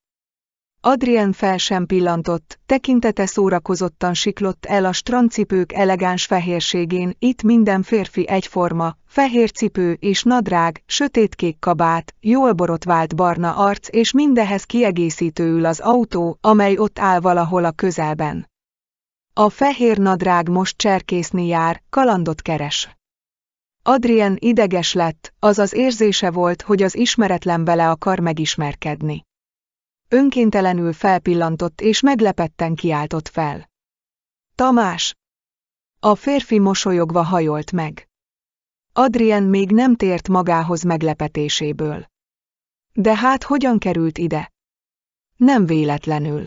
Adrien fel sem pillantott, tekintete szórakozottan siklott el a strandcipők elegáns fehérségén, itt minden férfi egyforma, fehér cipő és nadrág, sötétkék kabát, jól borotvált barna arc és mindehez kiegészítőül az autó, amely ott áll valahol a közelben. A fehér nadrág most cserkészni jár, kalandot keres. Adrien ideges lett, az az érzése volt, hogy az ismeretlen bele akar megismerkedni. Önkéntelenül felpillantott és meglepetten kiáltott fel. Tamás! A férfi mosolyogva hajolt meg. Adrien még nem tért magához meglepetéséből. De hát hogyan került ide? Nem véletlenül.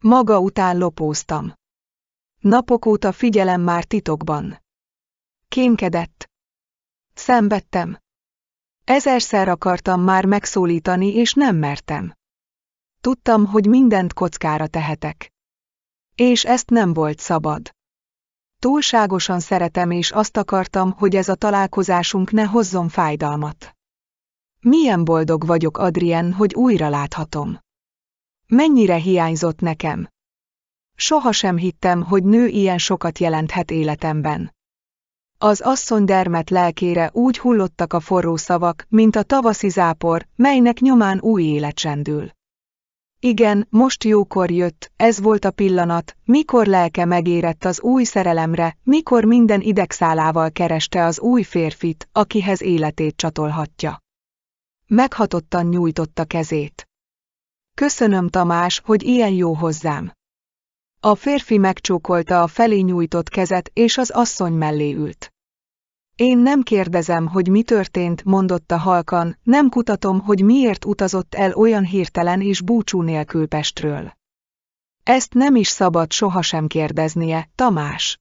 Maga után lopóztam. Napok óta figyelem már titokban. Kémkedett. Szenvedtem. Ezerszer akartam már megszólítani, és nem mertem. Tudtam, hogy mindent kockára tehetek. És ezt nem volt szabad. Túlságosan szeretem, és azt akartam, hogy ez a találkozásunk ne hozzon fájdalmat. Milyen boldog vagyok, Adrien, hogy újra láthatom. Mennyire hiányzott nekem. Soha sem hittem, hogy nő ilyen sokat jelenthet életemben. Az asszony dermet lelkére úgy hullottak a forró szavak, mint a tavaszi zápor, melynek nyomán új élet csendül. Igen, most jókor jött, ez volt a pillanat, mikor lelke megérett az új szerelemre, mikor minden idegszálával kereste az új férfit, akihez életét csatolhatja. Meghatottan nyújtotta kezét. Köszönöm Tamás, hogy ilyen jó hozzám. A férfi megcsókolta a felé nyújtott kezet, és az asszony mellé ült. Én nem kérdezem, hogy mi történt, mondotta halkan, nem kutatom, hogy miért utazott el olyan hirtelen és búcsú nélkül Pestről. Ezt nem is szabad sohasem kérdeznie, Tamás.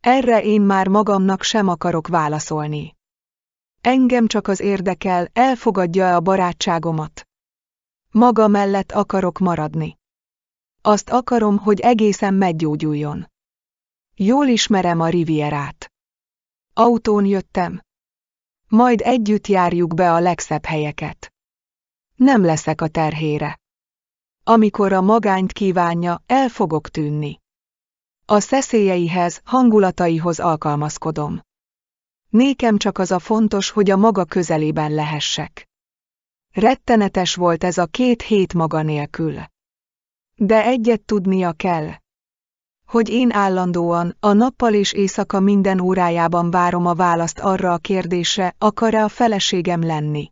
Erre én már magamnak sem akarok válaszolni. Engem csak az érdekel, elfogadja-e a barátságomat. Maga mellett akarok maradni. Azt akarom, hogy egészen meggyógyuljon. Jól ismerem a Rivierát. Autón jöttem. Majd együtt járjuk be a legszebb helyeket. Nem leszek a terhére. Amikor a magányt kívánja, el fogok tűnni. A szeszélyeihez, hangulataihoz alkalmazkodom. Nékem csak az a fontos, hogy a maga közelében lehessek. Rettenetes volt ez a két hét maga nélkül. De egyet tudnia kell. Hogy én állandóan, a nappal és éjszaka minden órájában várom a választ arra a kérdésre, akar-e a feleségem lenni.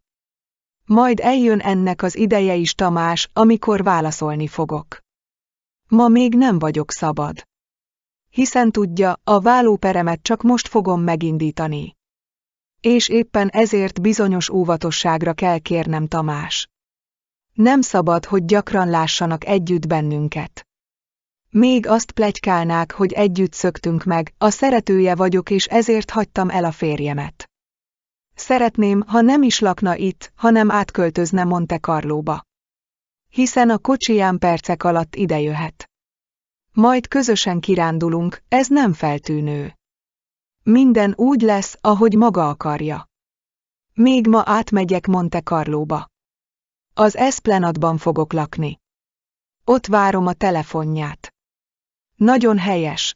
Majd eljön ennek az ideje is Tamás, amikor válaszolni fogok. Ma még nem vagyok szabad. Hiszen tudja, a vállóperemet csak most fogom megindítani. És éppen ezért bizonyos óvatosságra kell kérnem Tamás. Nem szabad, hogy gyakran lássanak együtt bennünket. Még azt plegykálnák, hogy együtt szöktünk meg, a szeretője vagyok és ezért hagytam el a férjemet. Szeretném, ha nem is lakna itt, hanem átköltözne Monte Carlóba. Hiszen a kocsiján percek alatt idejöhet. Majd közösen kirándulunk, ez nem feltűnő. Minden úgy lesz, ahogy maga akarja. Még ma átmegyek Monte Carlóba. Az Esplanadban fogok lakni. Ott várom a telefonját. Nagyon helyes.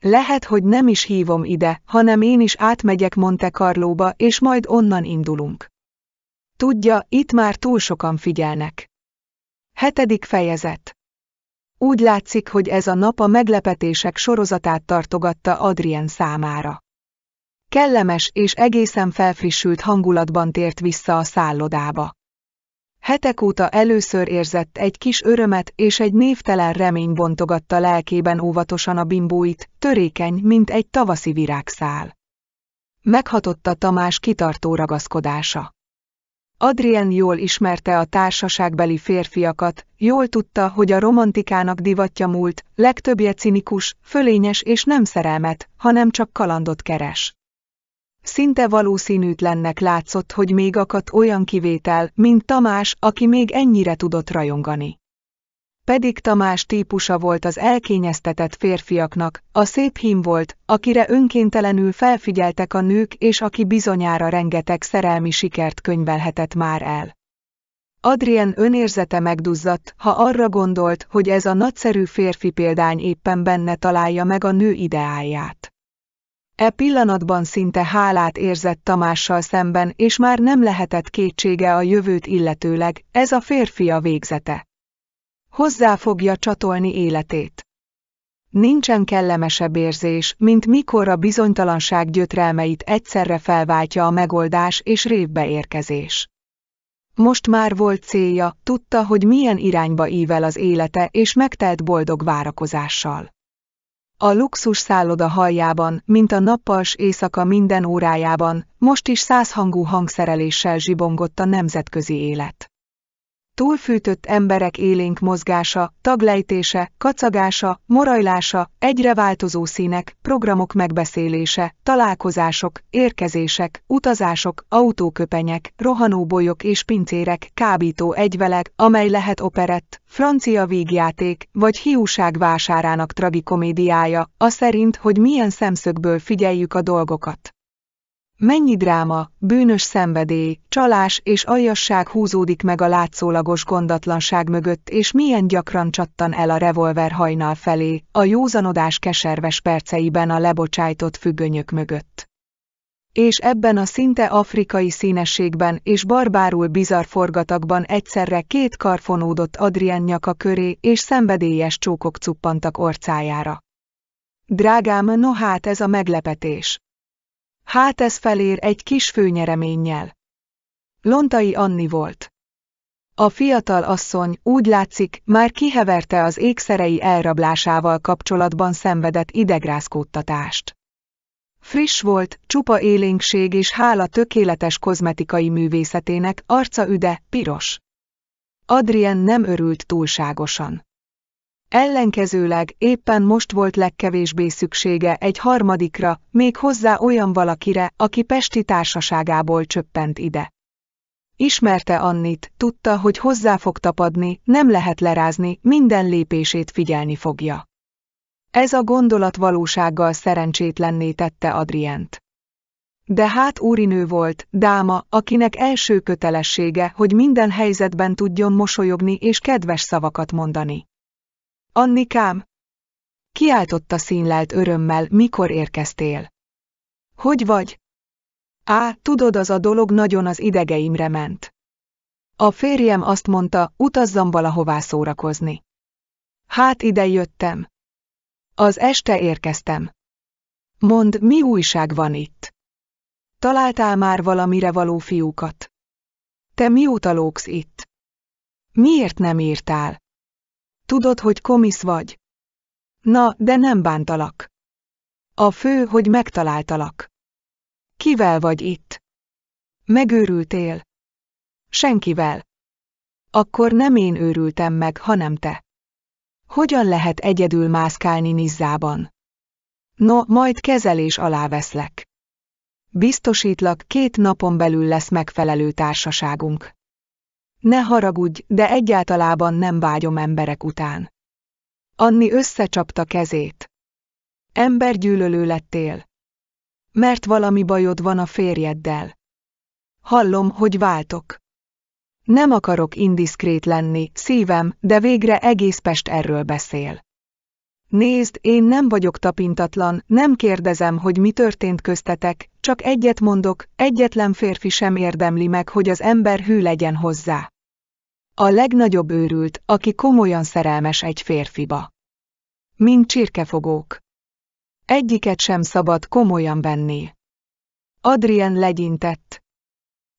Lehet, hogy nem is hívom ide, hanem én is átmegyek Monte Carlóba, és majd onnan indulunk. Tudja, itt már túl sokan figyelnek. Hetedik fejezet. Úgy látszik, hogy ez a nap a meglepetések sorozatát tartogatta Adrien számára. Kellemes és egészen felfrissült hangulatban tért vissza a szállodába. Hetek óta először érzett egy kis örömet, és egy névtelen remény bontogatta lelkében óvatosan a bimbóit, törékeny, mint egy tavaszi virágszál. Meghatotta Tamás kitartó ragaszkodása. Adrien jól ismerte a társaságbeli férfiakat, jól tudta, hogy a romantikának divatja múlt, legtöbbje cinikus, fölényes és nem szerelmet, hanem csak kalandot keres. Szinte valószínűtlennek látszott, hogy még akadt olyan kivétel, mint Tamás, aki még ennyire tudott rajongani. Pedig Tamás típusa volt az elkényeztetett férfiaknak, a szép hím volt, akire önkéntelenül felfigyeltek a nők és aki bizonyára rengeteg szerelmi sikert könyvelhetett már el. Adrien önérzete megduzzadt, ha arra gondolt, hogy ez a nagyszerű férfi példány éppen benne találja meg a nő ideáját. E pillanatban szinte hálát érzett Tamással szemben, és már nem lehetett kétsége a jövőt illetőleg, ez a férfi a végzete. Hozzá fogja csatolni életét. Nincsen kellemesebb érzés, mint mikor a bizonytalanság gyötrelmeit egyszerre felváltja a megoldás és érkezés. Most már volt célja, tudta, hogy milyen irányba ível az élete és megtelt boldog várakozással. A luxus szálloda haljában, mint a nappals éjszaka minden órájában, most is százhangú hangszereléssel zsibongott a nemzetközi élet túlfűtött emberek élénk mozgása, taglejtése, kacagása, morajlása, egyre változó színek, programok megbeszélése, találkozások, érkezések, utazások, autóköpenyek, rohanóbolyok és pincérek, kábító egyveleg, amely lehet operett, francia vígjáték, vagy hiúság vásárának tragikomédiája, a szerint, hogy milyen szemszögből figyeljük a dolgokat. Mennyi dráma, bűnös szenvedély, csalás és aljasság húzódik meg a látszólagos gondatlanság mögött, és milyen gyakran csattan el a revolver hajnal felé, a józanodás keserves perceiben a lebocsájtott függönyök mögött. És ebben a szinte afrikai színességben és barbárul bizarr forgatakban egyszerre két karfonódott Adrien nyaka köré és szenvedélyes csókok cuppantak orcájára. Drágám, no hát ez a meglepetés. Hát ez felér egy kis főnyereménnyel. Lontai Anni volt. A fiatal asszony, úgy látszik, már kiheverte az ékszerei elrablásával kapcsolatban szenvedett idegrázkódtatást. Friss volt, csupa élénkség és hála tökéletes kozmetikai művészetének, arca üde, piros. Adrien nem örült túlságosan. Ellenkezőleg éppen most volt legkevésbé szüksége egy harmadikra, még hozzá olyan valakire, aki Pesti társaságából csöppent ide. Ismerte Annit, tudta, hogy hozzá fog tapadni, nem lehet lerázni, minden lépését figyelni fogja. Ez a gondolat valósággal szerencsétlenné tette Adrient. De hát úrinő volt, dáma, akinek első kötelessége, hogy minden helyzetben tudjon mosolyogni és kedves szavakat mondani. Annikám! Kiáltotta színlelt örömmel, mikor érkeztél. Hogy vagy? Á, tudod, az a dolog nagyon az idegeimre ment. A férjem azt mondta, utazzam valahová szórakozni. Hát ide jöttem. Az este érkeztem. Mond, mi újság van itt? Találtál már valamire való fiúkat? Te mióta lóksz itt? Miért nem írtál? Tudod, hogy komisz vagy. Na, de nem bántalak. A fő, hogy megtaláltalak. Kivel vagy itt? Megőrültél? Senkivel. Akkor nem én őrültem meg, hanem te. Hogyan lehet egyedül mászkálni Nizzában? No, majd kezelés alá veszlek. Biztosítlak, két napon belül lesz megfelelő társaságunk. Ne haragudj, de egyáltalában nem vágyom emberek után. Anni összecsapta kezét. Embergyűlölő lettél. Mert valami bajod van a férjeddel. Hallom, hogy váltok. Nem akarok indiszkrét lenni, szívem, de végre egész Pest erről beszél. Nézd, én nem vagyok tapintatlan, nem kérdezem, hogy mi történt köztetek, csak egyet mondok, egyetlen férfi sem érdemli meg, hogy az ember hű legyen hozzá. A legnagyobb őrült, aki komolyan szerelmes egy férfiba. Mint csirkefogók. Egyiket sem szabad komolyan venni. Adrien legyintett.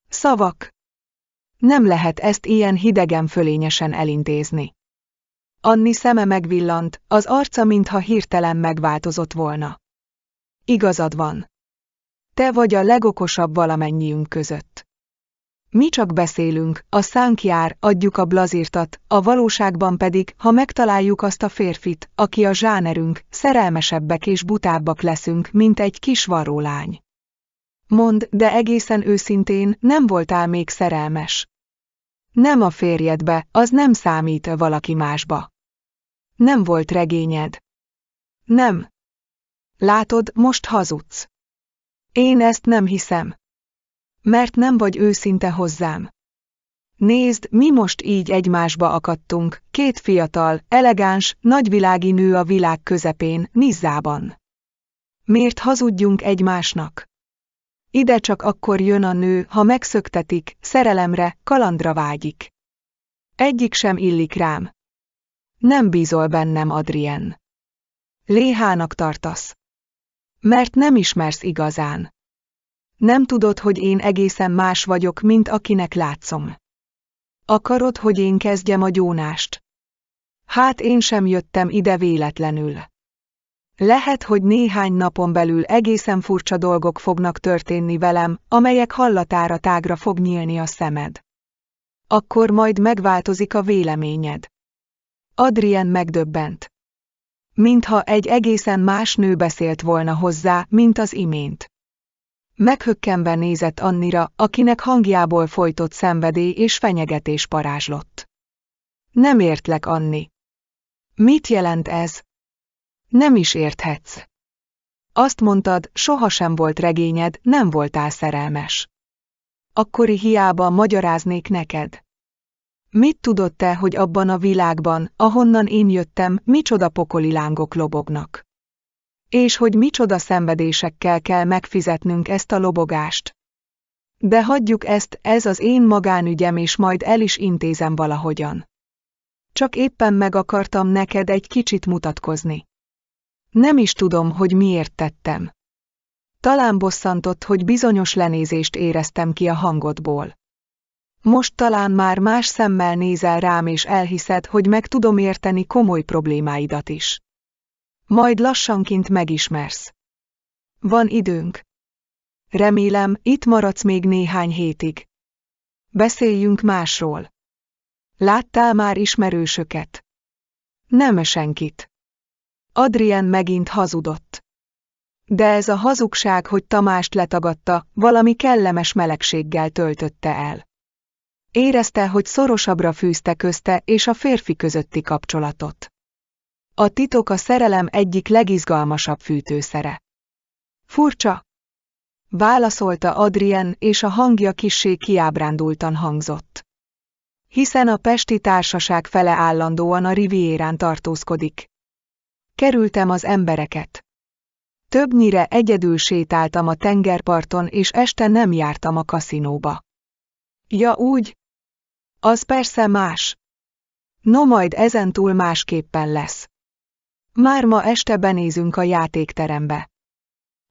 Szavak. Nem lehet ezt ilyen hidegen fölényesen elintézni. Anni szeme megvillant, az arca mintha hirtelen megváltozott volna. Igazad van. Te vagy a legokosabb valamennyiünk között. Mi csak beszélünk, a szánk jár, adjuk a blazírtat, a valóságban pedig, ha megtaláljuk azt a férfit, aki a zsánerünk, szerelmesebbek és butábbak leszünk, mint egy kis varrólány. Mond, de egészen őszintén, nem voltál még szerelmes. Nem a férjedbe, az nem számít valaki másba. Nem volt regényed. Nem. Látod, most hazudsz. Én ezt nem hiszem. Mert nem vagy őszinte hozzám. Nézd, mi most így egymásba akadtunk, két fiatal, elegáns, nagyvilági nő a világ közepén, Nizzában. Miért hazudjunk egymásnak? Ide csak akkor jön a nő, ha megszöktetik, szerelemre, kalandra vágyik. Egyik sem illik rám. Nem bízol bennem, Adrien. Léhának tartasz. Mert nem ismersz igazán. Nem tudod, hogy én egészen más vagyok, mint akinek látszom. Akarod, hogy én kezdjem a gyónást? Hát én sem jöttem ide véletlenül. Lehet, hogy néhány napon belül egészen furcsa dolgok fognak történni velem, amelyek hallatára tágra fog nyílni a szemed. Akkor majd megváltozik a véleményed. Adrien megdöbbent. Mintha egy egészen más nő beszélt volna hozzá, mint az imént. Meghökkenve nézett Annira, akinek hangjából folytott szenvedély és fenyegetés parázslott. Nem értlek, Anni. Mit jelent ez? Nem is érthetsz. Azt mondtad, sohasem volt regényed, nem voltál szerelmes. Akkori hiába magyaráznék neked. Mit tudott te, hogy abban a világban, ahonnan én jöttem, micsoda pokoli lángok lobognak? És hogy micsoda szenvedésekkel kell megfizetnünk ezt a lobogást? De hagyjuk ezt, ez az én magánügyem, és majd el is intézem valahogyan. Csak éppen meg akartam neked egy kicsit mutatkozni. Nem is tudom, hogy miért tettem. Talán bosszantott, hogy bizonyos lenézést éreztem ki a hangodból. Most talán már más szemmel nézel rám és elhiszed, hogy meg tudom érteni komoly problémáidat is. Majd lassanként megismersz. Van időnk. Remélem, itt maradsz még néhány hétig. Beszéljünk másról. Láttál már ismerősöket? Nem senkit. Adrien megint hazudott. De ez a hazugság, hogy Tamást letagadta, valami kellemes melegséggel töltötte el. Érezte, hogy szorosabbra fűzte közte és a férfi közötti kapcsolatot. A titok a szerelem egyik legizgalmasabb fűtőszere. Furcsa, válaszolta Adrien, és a hangja kissé kiábrándultan hangzott. Hiszen a pesti társaság fele állandóan a rivierán tartózkodik, Kerültem az embereket. Többnyire egyedül sétáltam a tengerparton, és este nem jártam a kaszinóba. Ja úgy? Az persze más. No majd ezentúl másképpen lesz. Már ma este benézünk a játékterembe.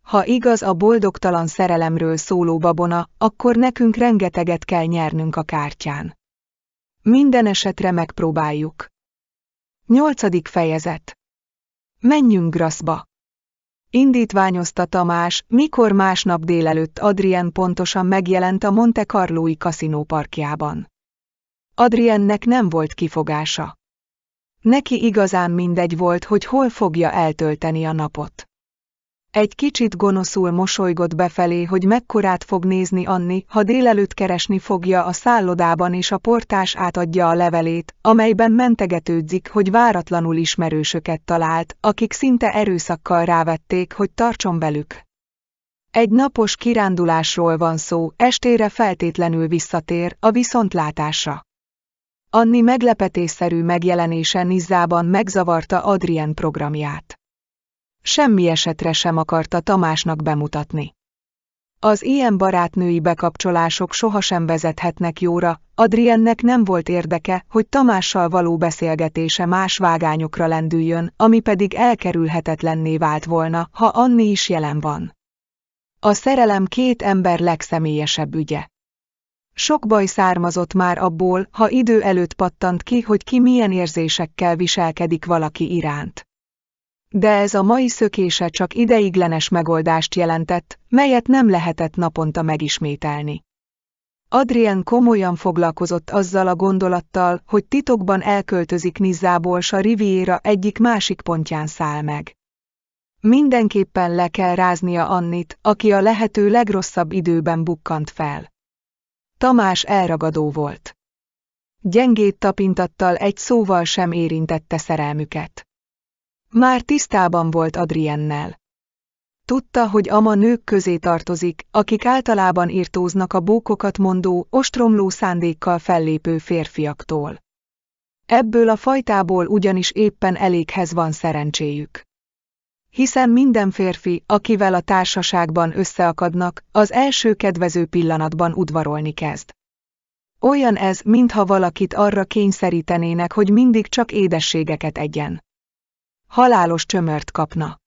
Ha igaz a boldogtalan szerelemről szóló babona, akkor nekünk rengeteget kell nyernünk a kártyán. Minden esetre megpróbáljuk. Nyolcadik fejezet Menjünk graszba! Indítványozta Tamás, mikor másnap délelőtt Adrien pontosan megjelent a Monte Carlói kaszinó parkjában. Adriennek nem volt kifogása. Neki igazán mindegy volt, hogy hol fogja eltölteni a napot. Egy kicsit gonoszul mosolygott befelé, hogy mekkorát fog nézni Anni, ha délelőtt keresni fogja a szállodában és a portás átadja a levelét, amelyben mentegetődzik, hogy váratlanul ismerősöket talált, akik szinte erőszakkal rávették, hogy tartson velük. Egy napos kirándulásról van szó, estére feltétlenül visszatér, a viszontlátásra. Anni meglepetésszerű megjelenése Nizzában megzavarta Adrien programját semmi esetre sem akarta Tamásnak bemutatni. Az ilyen barátnői bekapcsolások sohasem vezethetnek jóra, Adriennek nem volt érdeke, hogy Tamással való beszélgetése más vágányokra lendüljön, ami pedig elkerülhetetlenné vált volna, ha Anni is jelen van. A szerelem két ember legszemélyesebb ügye. Sok baj származott már abból, ha idő előtt pattant ki, hogy ki milyen érzésekkel viselkedik valaki iránt. De ez a mai szökése csak ideiglenes megoldást jelentett, melyet nem lehetett naponta megismételni. Adrien komolyan foglalkozott azzal a gondolattal, hogy titokban elköltözik Nizzából s a Riviera egyik másik pontján száll meg. Mindenképpen le kell ráznia Annit, aki a lehető legrosszabb időben bukkant fel. Tamás elragadó volt. Gyengét tapintattal egy szóval sem érintette szerelmüket. Már tisztában volt Adriennel. Tudta, hogy ama nők közé tartozik, akik általában írtóznak a bókokat mondó, ostromló szándékkal fellépő férfiaktól. Ebből a fajtából ugyanis éppen eléghez van szerencséjük. Hiszen minden férfi, akivel a társaságban összeakadnak, az első kedvező pillanatban udvarolni kezd. Olyan ez, mintha valakit arra kényszerítenének, hogy mindig csak édességeket egyen halálos csömört kapna.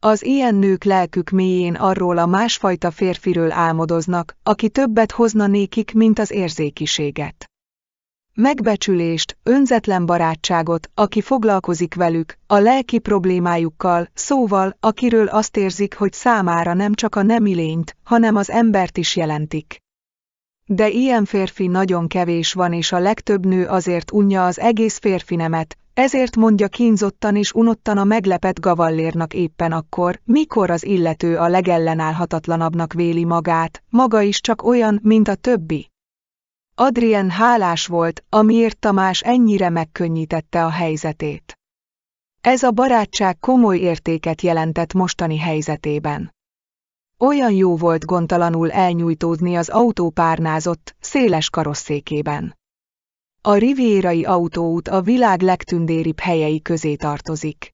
Az ilyen nők lelkük mélyén arról a másfajta férfiről álmodoznak, aki többet hozna nékik, mint az érzékiséget. Megbecsülést, önzetlen barátságot, aki foglalkozik velük, a lelki problémájukkal, szóval, akiről azt érzik, hogy számára nem csak a nemi lényt, hanem az embert is jelentik. De ilyen férfi nagyon kevés van és a legtöbb nő azért unja az egész férfinemet, ezért mondja kínzottan és unottan a meglepett gavallérnak éppen akkor, mikor az illető a legellenállhatatlanabbnak véli magát, maga is csak olyan, mint a többi. Adrien hálás volt, amiért Tamás ennyire megkönnyítette a helyzetét. Ez a barátság komoly értéket jelentett mostani helyzetében. Olyan jó volt gondtalanul elnyújtódni az autó párnázott, széles karosszékében. A rivierai autóút a világ legtündéribb helyei közé tartozik.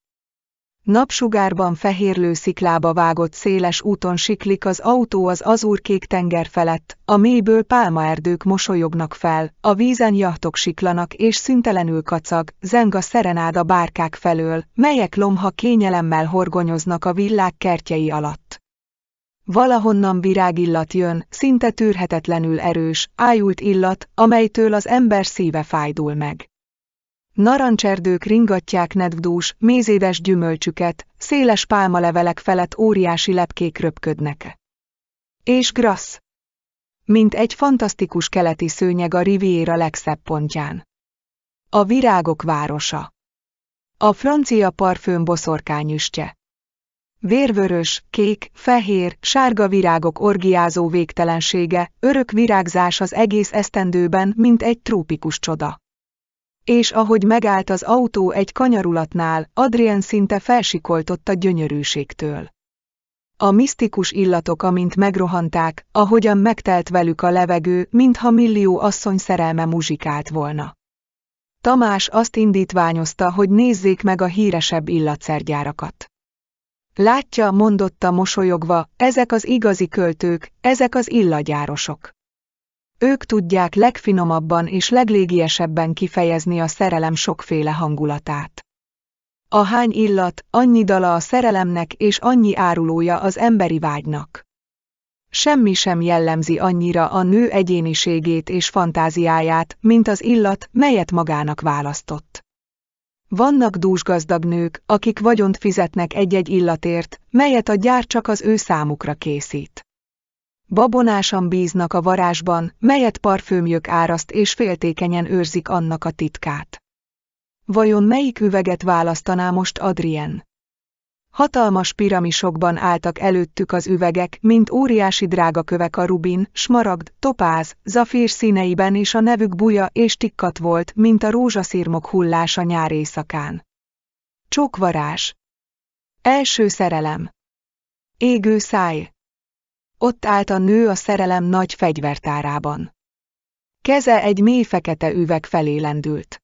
Napsugárban fehérlő sziklába vágott széles úton siklik az autó az azurkék tenger felett, a mélyből pálmaerdők mosolyognak fel, a vízen jahtok siklanak és szüntelenül kacag, zeng a szerenád a bárkák felől, melyek lomha kényelemmel horgonyoznak a villág kertjei alatt. Valahonnan virágillat jön, szinte tűrhetetlenül erős, ájult illat, amelytől az ember szíve fájdul meg. Narancserdők ringatják nedvdús, mézédes gyümölcsüket, széles pálmalevelek felett óriási lepkék röpködnek. És grassz. Mint egy fantasztikus keleti szőnyeg a riviera legszebb pontján. A virágok városa. A francia parfüm boszorkányüstje. Vérvörös, kék, fehér, sárga virágok orgiázó végtelensége, örök virágzás az egész esztendőben, mint egy trópikus csoda. És ahogy megállt az autó egy kanyarulatnál, Adrien szinte felsikoltott a gyönyörűségtől. A misztikus illatok, amint megrohanták, ahogyan megtelt velük a levegő, mintha millió asszony szerelme muzsikált volna. Tamás azt indítványozta, hogy nézzék meg a híresebb illatszergyárakat. Látja, mondotta mosolyogva, ezek az igazi költők, ezek az illagyárosok. Ők tudják legfinomabban és leglégiesebben kifejezni a szerelem sokféle hangulatát. A hány illat, annyi dala a szerelemnek és annyi árulója az emberi vágynak. Semmi sem jellemzi annyira a nő egyéniségét és fantáziáját, mint az illat, melyet magának választott. Vannak dúsgazdag nők, akik vagyont fizetnek egy-egy illatért, melyet a gyár csak az ő számukra készít. Babonásan bíznak a varázsban, melyet parfümjök áraszt és féltékenyen őrzik annak a titkát. Vajon melyik üveget választaná most Adrien? Hatalmas piramisokban álltak előttük az üvegek, mint óriási drágakövek a rubin, smaragd, topáz, zafír színeiben és a nevük buja és tikkat volt, mint a rózsaszirmok hullása nyár éjszakán. Csókvarás. Első szerelem. Égő száj. Ott állt a nő a szerelem nagy fegyvertárában. Keze egy mély fekete üveg felé lendült.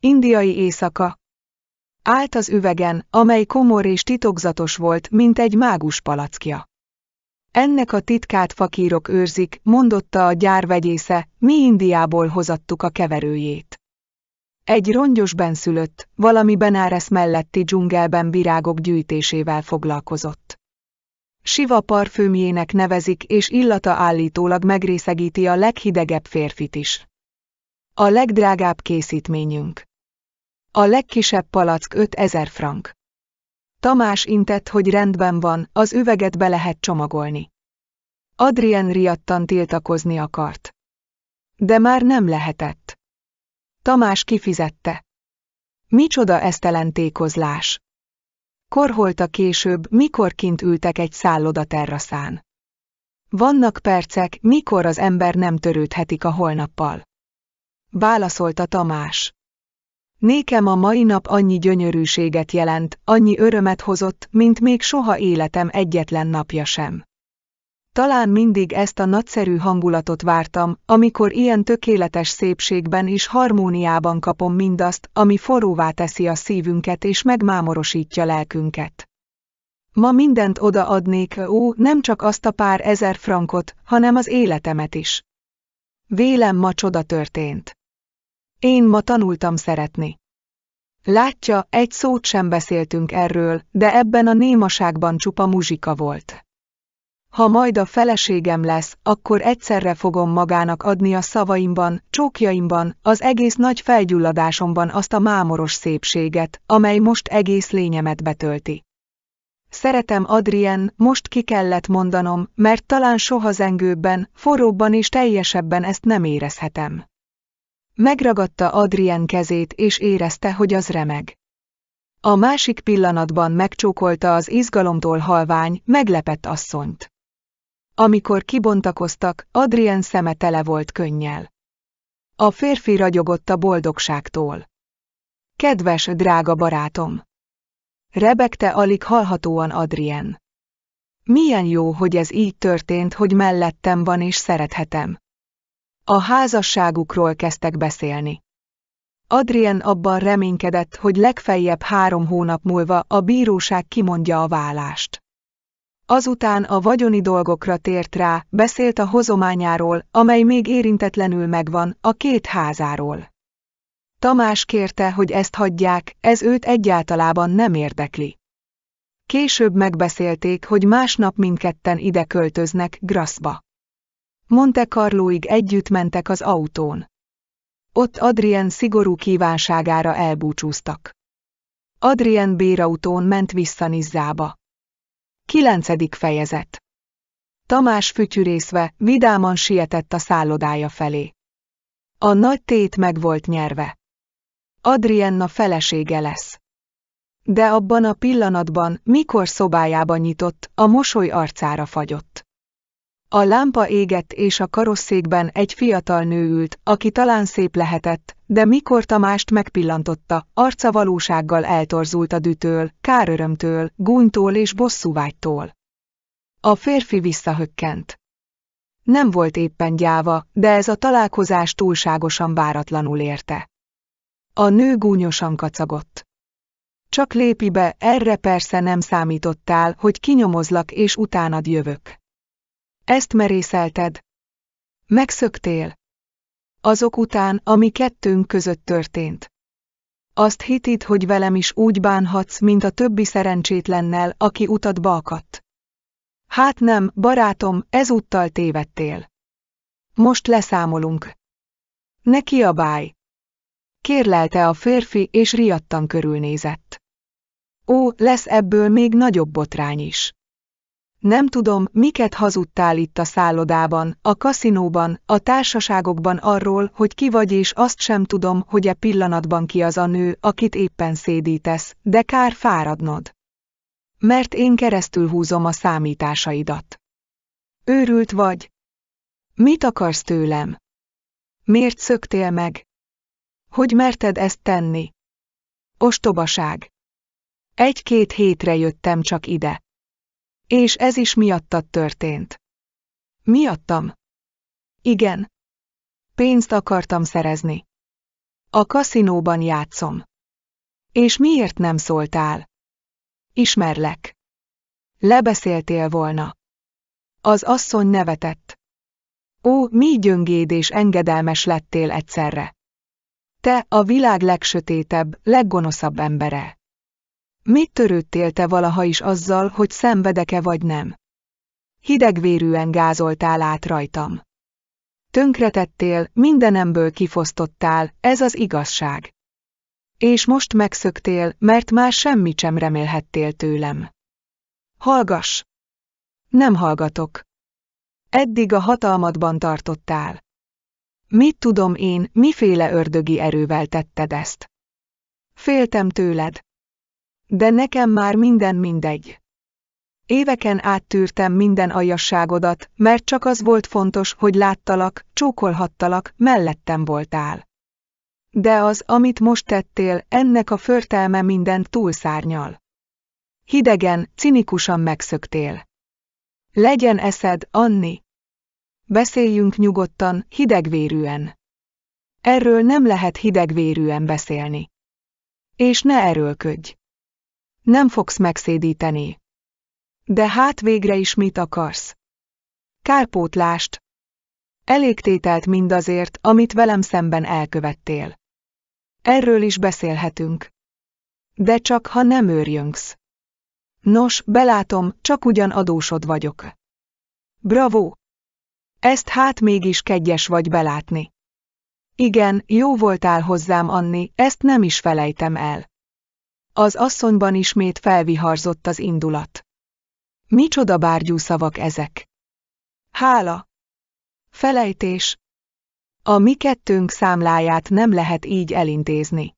Indiai éjszaka, Állt az üvegen, amely komor és titokzatos volt, mint egy mágus palackja. Ennek a titkát fakírok őrzik, mondotta a gyárvegyésze, mi Indiából hozattuk a keverőjét. Egy rongyos benszülött, valami Benáres melletti dzsungelben virágok gyűjtésével foglalkozott. Siva parfümjének nevezik és illata állítólag megrészegíti a leghidegebb férfit is. A legdrágább készítményünk. A legkisebb palack 5000 frank. Tamás intett, hogy rendben van, az üveget be lehet csomagolni. Adrien riadtan tiltakozni akart. De már nem lehetett. Tamás kifizette. Micsoda esztelentékozlás. Korholta később, mikor kint ültek egy szálloda terraszán. Vannak percek, mikor az ember nem törődhetik a holnappal. Válaszolta Tamás. Nékem a mai nap annyi gyönyörűséget jelent, annyi örömet hozott, mint még soha életem egyetlen napja sem. Talán mindig ezt a nagyszerű hangulatot vártam, amikor ilyen tökéletes szépségben és harmóniában kapom mindazt, ami forróvá teszi a szívünket és megmámorosítja lelkünket. Ma mindent odaadnék, ó, nem csak azt a pár ezer frankot, hanem az életemet is. Vélem ma csoda történt. Én ma tanultam szeretni. Látja, egy szót sem beszéltünk erről, de ebben a némaságban csupa muzsika volt. Ha majd a feleségem lesz, akkor egyszerre fogom magának adni a szavaimban, csókjaimban, az egész nagy felgyulladásomban azt a mámoros szépséget, amely most egész lényemet betölti. Szeretem Adrien, most ki kellett mondanom, mert talán soha zengőbben, forróbban és teljesebben ezt nem érezhetem. Megragadta Adrien kezét és érezte, hogy az remeg. A másik pillanatban megcsókolta az izgalomtól halvány, meglepett asszonyt. Amikor kibontakoztak, Adrien szeme tele volt könnyel. A férfi ragyogott a boldogságtól. Kedves, drága barátom! Rebekte alig hallhatóan Adrien. Milyen jó, hogy ez így történt, hogy mellettem van és szerethetem. A házasságukról kezdtek beszélni. Adrien abban reménykedett, hogy legfeljebb három hónap múlva a bíróság kimondja a vállást. Azután a vagyoni dolgokra tért rá, beszélt a hozományáról, amely még érintetlenül megvan, a két házáról. Tamás kérte, hogy ezt hagyják, ez őt egyáltalában nem érdekli. Később megbeszélték, hogy másnap mindketten ide költöznek Graszba. Monte Carloig együtt mentek az autón. Ott Adrien szigorú kívánságára elbúcsúztak. Adrien bérautón ment vissza Nizzába. Kilencedik fejezet Tamás fütyűrészve, vidáman sietett a szállodája felé. A nagy tét meg volt nyerve. Adrienna felesége lesz. De abban a pillanatban, mikor szobájába nyitott, a mosoly arcára fagyott. A lámpa égett és a karosszékben egy fiatal nő ült, aki talán szép lehetett, de mikor Tamást megpillantotta, arca valósággal eltorzult a dütől, kárörömtől, gúnytól és bosszúvágytól. A férfi visszahökkent. Nem volt éppen gyáva, de ez a találkozás túlságosan váratlanul érte. A nő gúnyosan kacagott. Csak lépi be, erre persze nem számítottál, hogy kinyomozlak és utánad jövök. Ezt merészelted. Megszöktél. Azok után, ami kettőnk között történt. Azt hited, hogy velem is úgy bánhatsz, mint a többi szerencsétlennel, aki utat akadt. Hát nem, barátom, ezúttal tévedtél. Most leszámolunk. Ne kiabálj! Kérlelte a férfi, és riadtan körülnézett. Ó, lesz ebből még nagyobb botrány is. Nem tudom, miket hazudtál itt a szállodában, a kaszinóban, a társaságokban arról, hogy ki vagy és azt sem tudom, hogy e pillanatban ki az a nő, akit éppen szédítesz, de kár fáradnod. Mert én keresztül húzom a számításaidat. Őrült vagy? Mit akarsz tőlem? Miért szöktél meg? Hogy merted ezt tenni? Ostobaság. Egy-két hétre jöttem csak ide. És ez is miattad történt. Miattam? Igen. Pénzt akartam szerezni. A kaszinóban játszom. És miért nem szóltál? Ismerlek. Lebeszéltél volna. Az asszony nevetett. Ó, mi gyöngéd és engedelmes lettél egyszerre. Te a világ legsötétebb, leggonoszabb embere. Mit törődtél te valaha is azzal, hogy szenvedek-e vagy nem? Hidegvérűen gázoltál át rajtam. Tönkretettél, mindenemből kifosztottál, ez az igazság. És most megszöktél, mert már semmit sem remélhettél tőlem. Hallgass! Nem hallgatok. Eddig a hatalmadban tartottál. Mit tudom én, miféle ördögi erővel tetted ezt? Féltem tőled. De nekem már minden mindegy. Éveken áttűrtem minden aljasságodat, mert csak az volt fontos, hogy láttalak, csókolhattalak, mellettem voltál. De az, amit most tettél, ennek a förtelme mindent túlszárnyal. Hidegen, cinikusan megszöktél. Legyen eszed, Anni! Beszéljünk nyugodtan, hidegvérűen. Erről nem lehet hidegvérűen beszélni. És ne erőlködj. Nem fogsz megszédíteni. De hát végre is mit akarsz? Kárpótlást. Elégtételt mindazért, amit velem szemben elkövettél. Erről is beszélhetünk. De csak ha nem őrjönksz. Nos, belátom, csak ugyan adósod vagyok. Bravo! Ezt hát mégis kegyes vagy belátni. Igen, jó voltál hozzám, Anni, ezt nem is felejtem el. Az asszonyban ismét felviharzott az indulat. Micsoda bárgyú szavak ezek! Hála! Felejtés! A mi kettőnk számláját nem lehet így elintézni.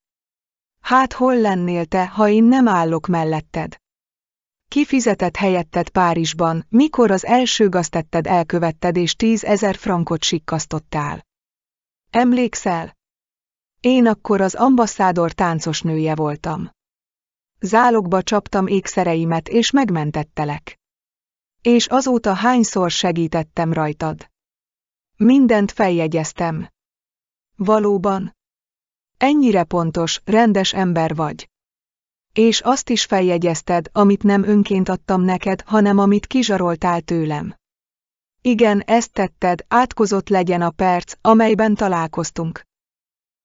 Hát hol lennél te, ha én nem állok melletted? Kifizetett helyetted Párizsban, mikor az első gaztetted elkövetted és tízezer frankot sikkasztottál? Emlékszel? Én akkor az ambasszádor táncos nője voltam zálogba csaptam ékszereimet és megmentettelek. És azóta hányszor segítettem rajtad. Mindent feljegyeztem. Valóban. Ennyire pontos, rendes ember vagy. És azt is feljegyezted, amit nem önként adtam neked, hanem amit kizsaroltál tőlem. Igen, ezt tetted, átkozott legyen a perc, amelyben találkoztunk.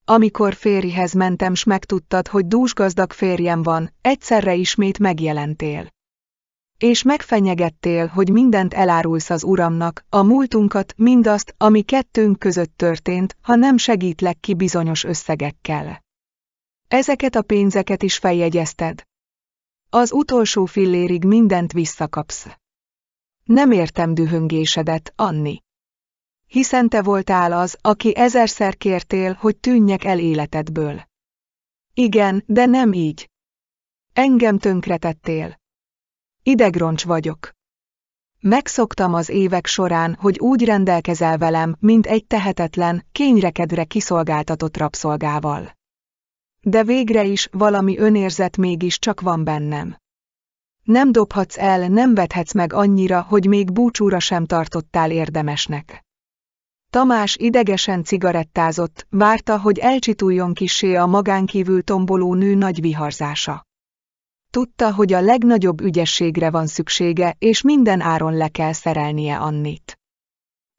Amikor férjhez mentem s megtudtad, hogy dúsgazdag férjem van, egyszerre ismét megjelentél. És megfenyegettél, hogy mindent elárulsz az uramnak, a múltunkat, mindazt, ami kettőnk között történt, ha nem segítlek ki bizonyos összegekkel. Ezeket a pénzeket is feljegyezted. Az utolsó fillérig mindent visszakapsz. Nem értem dühöngésedet, Anni hiszen te voltál az, aki ezerszer kértél, hogy tűnjek el életedből. Igen, de nem így. Engem tönkretettél. Idegroncs vagyok. Megszoktam az évek során, hogy úgy rendelkezel velem, mint egy tehetetlen, kényrekedre kiszolgáltatott rabszolgával. De végre is valami önérzet mégis csak van bennem. Nem dobhatsz el, nem vedhetsz meg annyira, hogy még búcsúra sem tartottál érdemesnek. Tamás idegesen cigarettázott, várta, hogy elcsituljon kisé a magánkívül tomboló nő nagy viharzása. Tudta, hogy a legnagyobb ügyességre van szüksége, és minden áron le kell szerelnie Annit.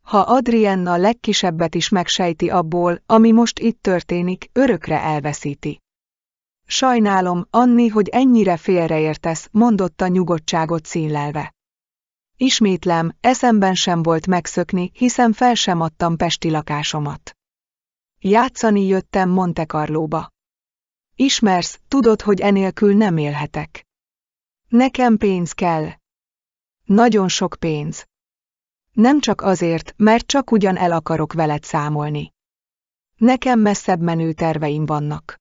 Ha Adrienna a legkisebbet is megsejti abból, ami most itt történik, örökre elveszíti. Sajnálom, Anni, hogy ennyire félreértesz, mondotta nyugodtságot színlelve. Ismétlem, eszemben sem volt megszökni, hiszen fel sem adtam pesti lakásomat. Játszani jöttem Monte Carlóba. Ismersz, tudod, hogy enélkül nem élhetek. Nekem pénz kell. Nagyon sok pénz. Nem csak azért, mert csak ugyan el akarok veled számolni. Nekem messzebb menő terveim vannak.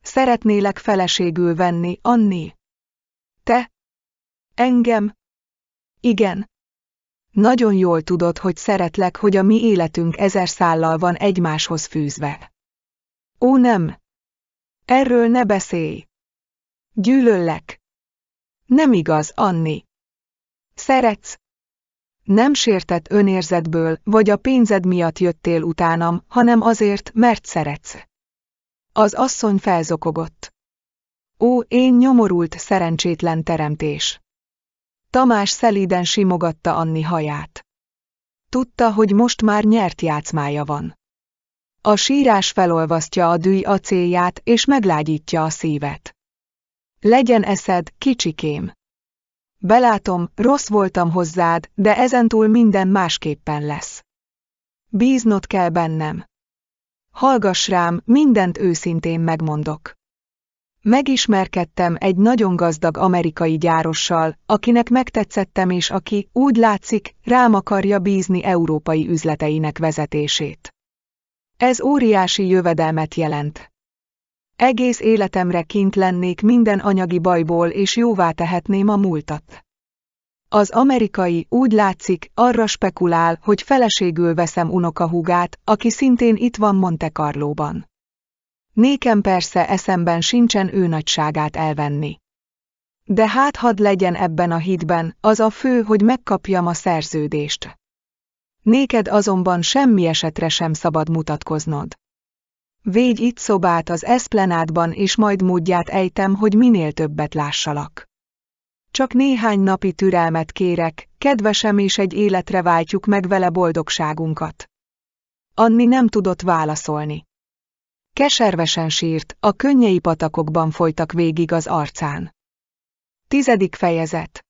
Szeretnélek feleségül venni, Anni. Te? Engem? Igen. Nagyon jól tudod, hogy szeretlek, hogy a mi életünk ezer szállal van egymáshoz fűzve. Ó nem! Erről ne beszélj! Gyűlöllek! Nem igaz, Anni. Szeretsz? Nem sértett önérzetből, vagy a pénzed miatt jöttél utánam, hanem azért, mert szeretsz. Az asszony felzokogott. Ó, én nyomorult szerencsétlen teremtés! Tamás szelíden simogatta Anni haját. Tudta, hogy most már nyert játszmája van. A sírás felolvasztja a dűj acélját és meglágyítja a szívet. Legyen eszed, kicsikém. Belátom, rossz voltam hozzád, de ezentúl minden másképpen lesz. Bíznod kell bennem. Hallgass rám, mindent őszintén megmondok. Megismerkedtem egy nagyon gazdag amerikai gyárossal, akinek megtetszettem és aki, úgy látszik, rám akarja bízni európai üzleteinek vezetését. Ez óriási jövedelmet jelent. Egész életemre kint lennék minden anyagi bajból és jóvá tehetném a múltat. Az amerikai úgy látszik, arra spekulál, hogy feleségül veszem unokahúgát, aki szintén itt van Monte Carlóban. Nékem persze eszemben sincsen ő nagyságát elvenni. De hát hadd legyen ebben a hitben, az a fő, hogy megkapjam a szerződést. Néked azonban semmi esetre sem szabad mutatkoznod. Végy itt szobát az eszplenádban, és majd módját ejtem, hogy minél többet lássalak. Csak néhány napi türelmet kérek, kedvesem és egy életre váltjuk meg vele boldogságunkat. Anni nem tudott válaszolni. Keservesen sírt, a könnyei patakokban folytak végig az arcán. Tizedik fejezet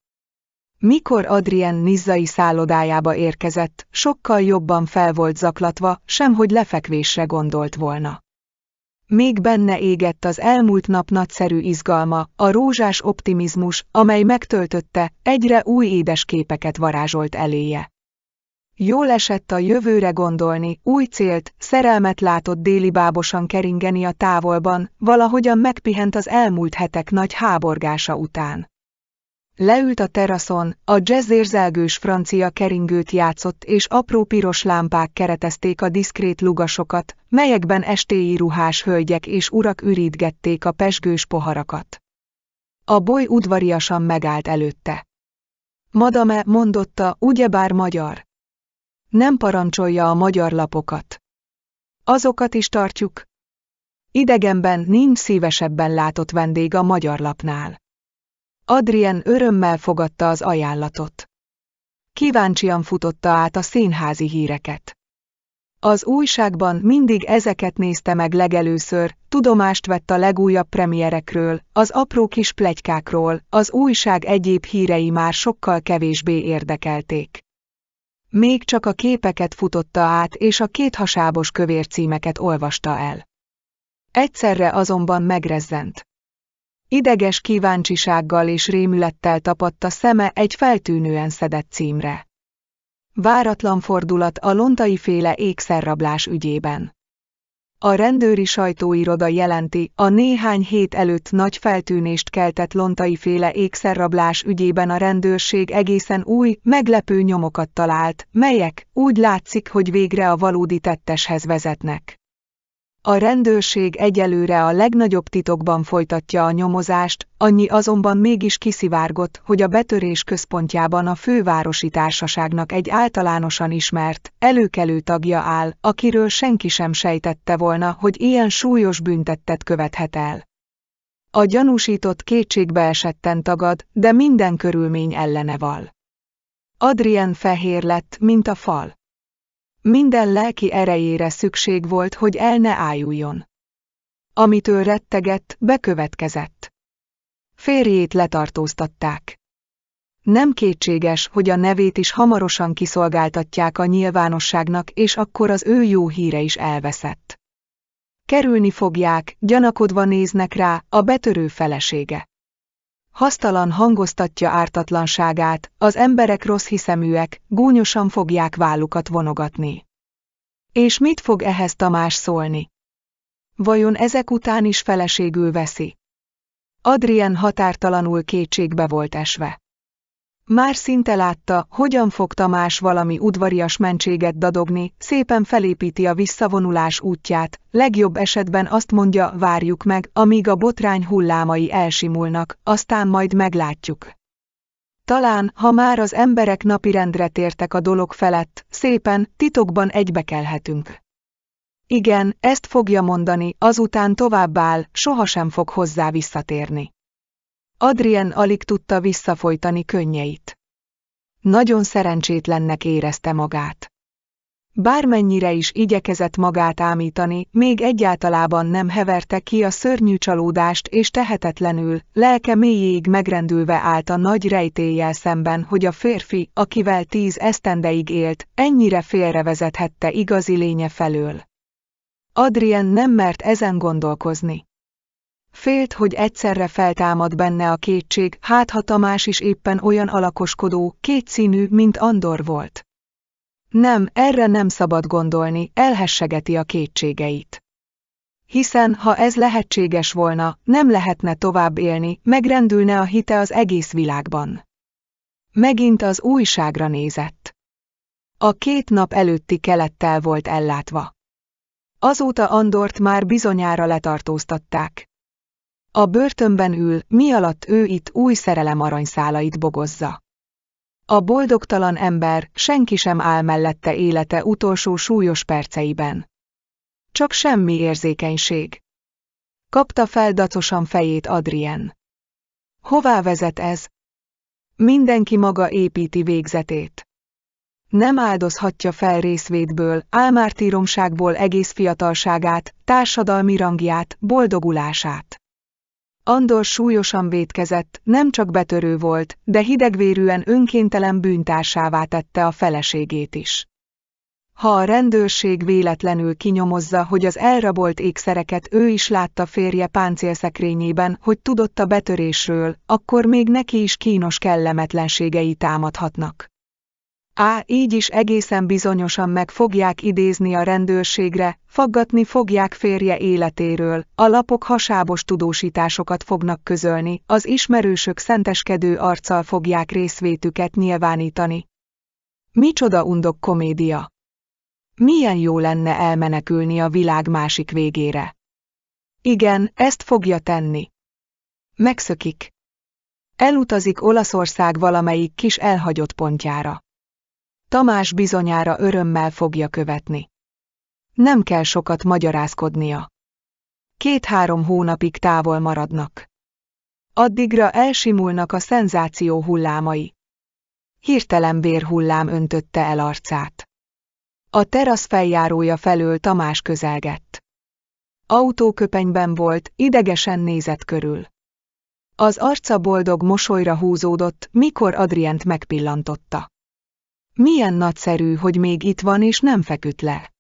Mikor Adrien nizzai szállodájába érkezett, sokkal jobban fel volt zaklatva, semhogy lefekvésre gondolt volna. Még benne égett az elmúlt nap nagyszerű izgalma, a rózsás optimizmus, amely megtöltötte, egyre új édes képeket varázsolt eléje. Jól esett a jövőre gondolni, új célt, szerelmet látott déli bábosan keringeni a távolban, valahogyan megpihent az elmúlt hetek nagy háborgása után. Leült a teraszon, a jazz érzelgős francia keringőt játszott és apró piros lámpák keretezték a diszkrét lugasokat, melyekben estéi ruhás hölgyek és urak ürítgették a pesgős poharakat. A boly udvariasan megállt előtte. Madame mondotta, ugyebár magyar nem parancsolja a magyar lapokat. Azokat is tartjuk. Idegenben nincs szívesebben látott vendég a magyar lapnál. Adrien örömmel fogadta az ajánlatot. Kíváncsian futotta át a színházi híreket. Az újságban mindig ezeket nézte meg legelőször, tudomást vett a legújabb premierekről, az apró kis plegykákról, az újság egyéb hírei már sokkal kevésbé érdekelték. Még csak a képeket futotta át, és a két hasábos kövér címeket olvasta el. Egyszerre azonban megrezzent. Ideges kíváncsisággal és rémülettel tapadta szeme egy feltűnően szedett címre. Váratlan fordulat a lontai féle ékszerrablás ügyében. A rendőri sajtóiroda jelenti, a néhány hét előtt nagy feltűnést keltett lontai féle ékszerrablás ügyében a rendőrség egészen új, meglepő nyomokat talált, melyek úgy látszik, hogy végre a valódi tetteshez vezetnek. A rendőrség egyelőre a legnagyobb titokban folytatja a nyomozást, annyi azonban mégis kiszivárgott, hogy a betörés központjában a fővárosi társaságnak egy általánosan ismert, előkelő tagja áll, akiről senki sem sejtette volna, hogy ilyen súlyos büntettet követhet el. A gyanúsított esetten tagad, de minden körülmény ellene val. Adrien fehér lett, mint a fal. Minden lelki erejére szükség volt, hogy el ne ájuljon. Amitől rettegett, bekövetkezett. Férjét letartóztatták. Nem kétséges, hogy a nevét is hamarosan kiszolgáltatják a nyilvánosságnak, és akkor az ő jó híre is elveszett. Kerülni fogják, gyanakodva néznek rá, a betörő felesége hasztalan hangoztatja ártatlanságát, az emberek rossz hiszeműek, gúnyosan fogják vállukat vonogatni. És mit fog ehhez Tamás szólni? Vajon ezek után is feleségül veszi? Adrien határtalanul kétségbe volt esve. Már szinte látta, hogyan fog Tamás valami udvarias mentséget dadogni, szépen felépíti a visszavonulás útját, legjobb esetben azt mondja, várjuk meg, amíg a botrány hullámai elsimulnak, aztán majd meglátjuk. Talán, ha már az emberek napirendre tértek a dolog felett, szépen, titokban egybekelhetünk. Igen, ezt fogja mondani, azután tovább áll, sohasem fog hozzá visszatérni. Adrien alig tudta visszafolytani könnyeit. Nagyon szerencsétlennek érezte magát. Bármennyire is igyekezett magát ámítani, még egyáltalában nem heverte ki a szörnyű csalódást és tehetetlenül, lelke mélyéig megrendülve állt a nagy rejtéllyel szemben, hogy a férfi, akivel tíz esztendeig élt, ennyire félrevezethette igazi lénye felől. Adrien nem mert ezen gondolkozni. Félt, hogy egyszerre feltámad benne a kétség, hát ha Tamás is éppen olyan alakoskodó, kétszínű, mint Andor volt. Nem, erre nem szabad gondolni, elhessegeti a kétségeit. Hiszen, ha ez lehetséges volna, nem lehetne tovább élni, megrendülne a hite az egész világban. Megint az újságra nézett. A két nap előtti kelettel volt ellátva. Azóta Andort már bizonyára letartóztatták. A börtönben ül, mi alatt ő itt új szerelem aranyszálait bogozza. A boldogtalan ember, senki sem áll mellette élete utolsó súlyos perceiben. Csak semmi érzékenység. Kapta fel dacosan fejét Adrien. Hová vezet ez? Mindenki maga építi végzetét. Nem áldozhatja fel részvédből, álmártíromságból egész fiatalságát, társadalmi rangját, boldogulását. Andor súlyosan vétkezett, nem csak betörő volt, de hidegvérűen önkéntelen bűntársává tette a feleségét is. Ha a rendőrség véletlenül kinyomozza, hogy az elrabolt ékszereket ő is látta férje páncélszekrényében, hogy tudott a betörésről, akkor még neki is kínos kellemetlenségei támadhatnak. Á, így is egészen bizonyosan meg fogják idézni a rendőrségre, Faggatni fogják férje életéről, a lapok hasábos tudósításokat fognak közölni, az ismerősök szenteskedő arccal fogják részvétüket nyilvánítani. Micsoda undok komédia! Milyen jó lenne elmenekülni a világ másik végére. Igen, ezt fogja tenni. Megszökik. Elutazik Olaszország valamelyik kis elhagyott pontjára. Tamás bizonyára örömmel fogja követni. Nem kell sokat magyarázkodnia. Két-három hónapig távol maradnak. Addigra elsimulnak a szenzáció hullámai. Hirtelen vérhullám öntötte el arcát. A terasz feljárója felől Tamás közelgett. Autóköpenyben volt, idegesen nézett körül. Az arca boldog mosolyra húzódott, mikor Adrient megpillantotta. Milyen nagyszerű, hogy még itt van és nem feküdt le.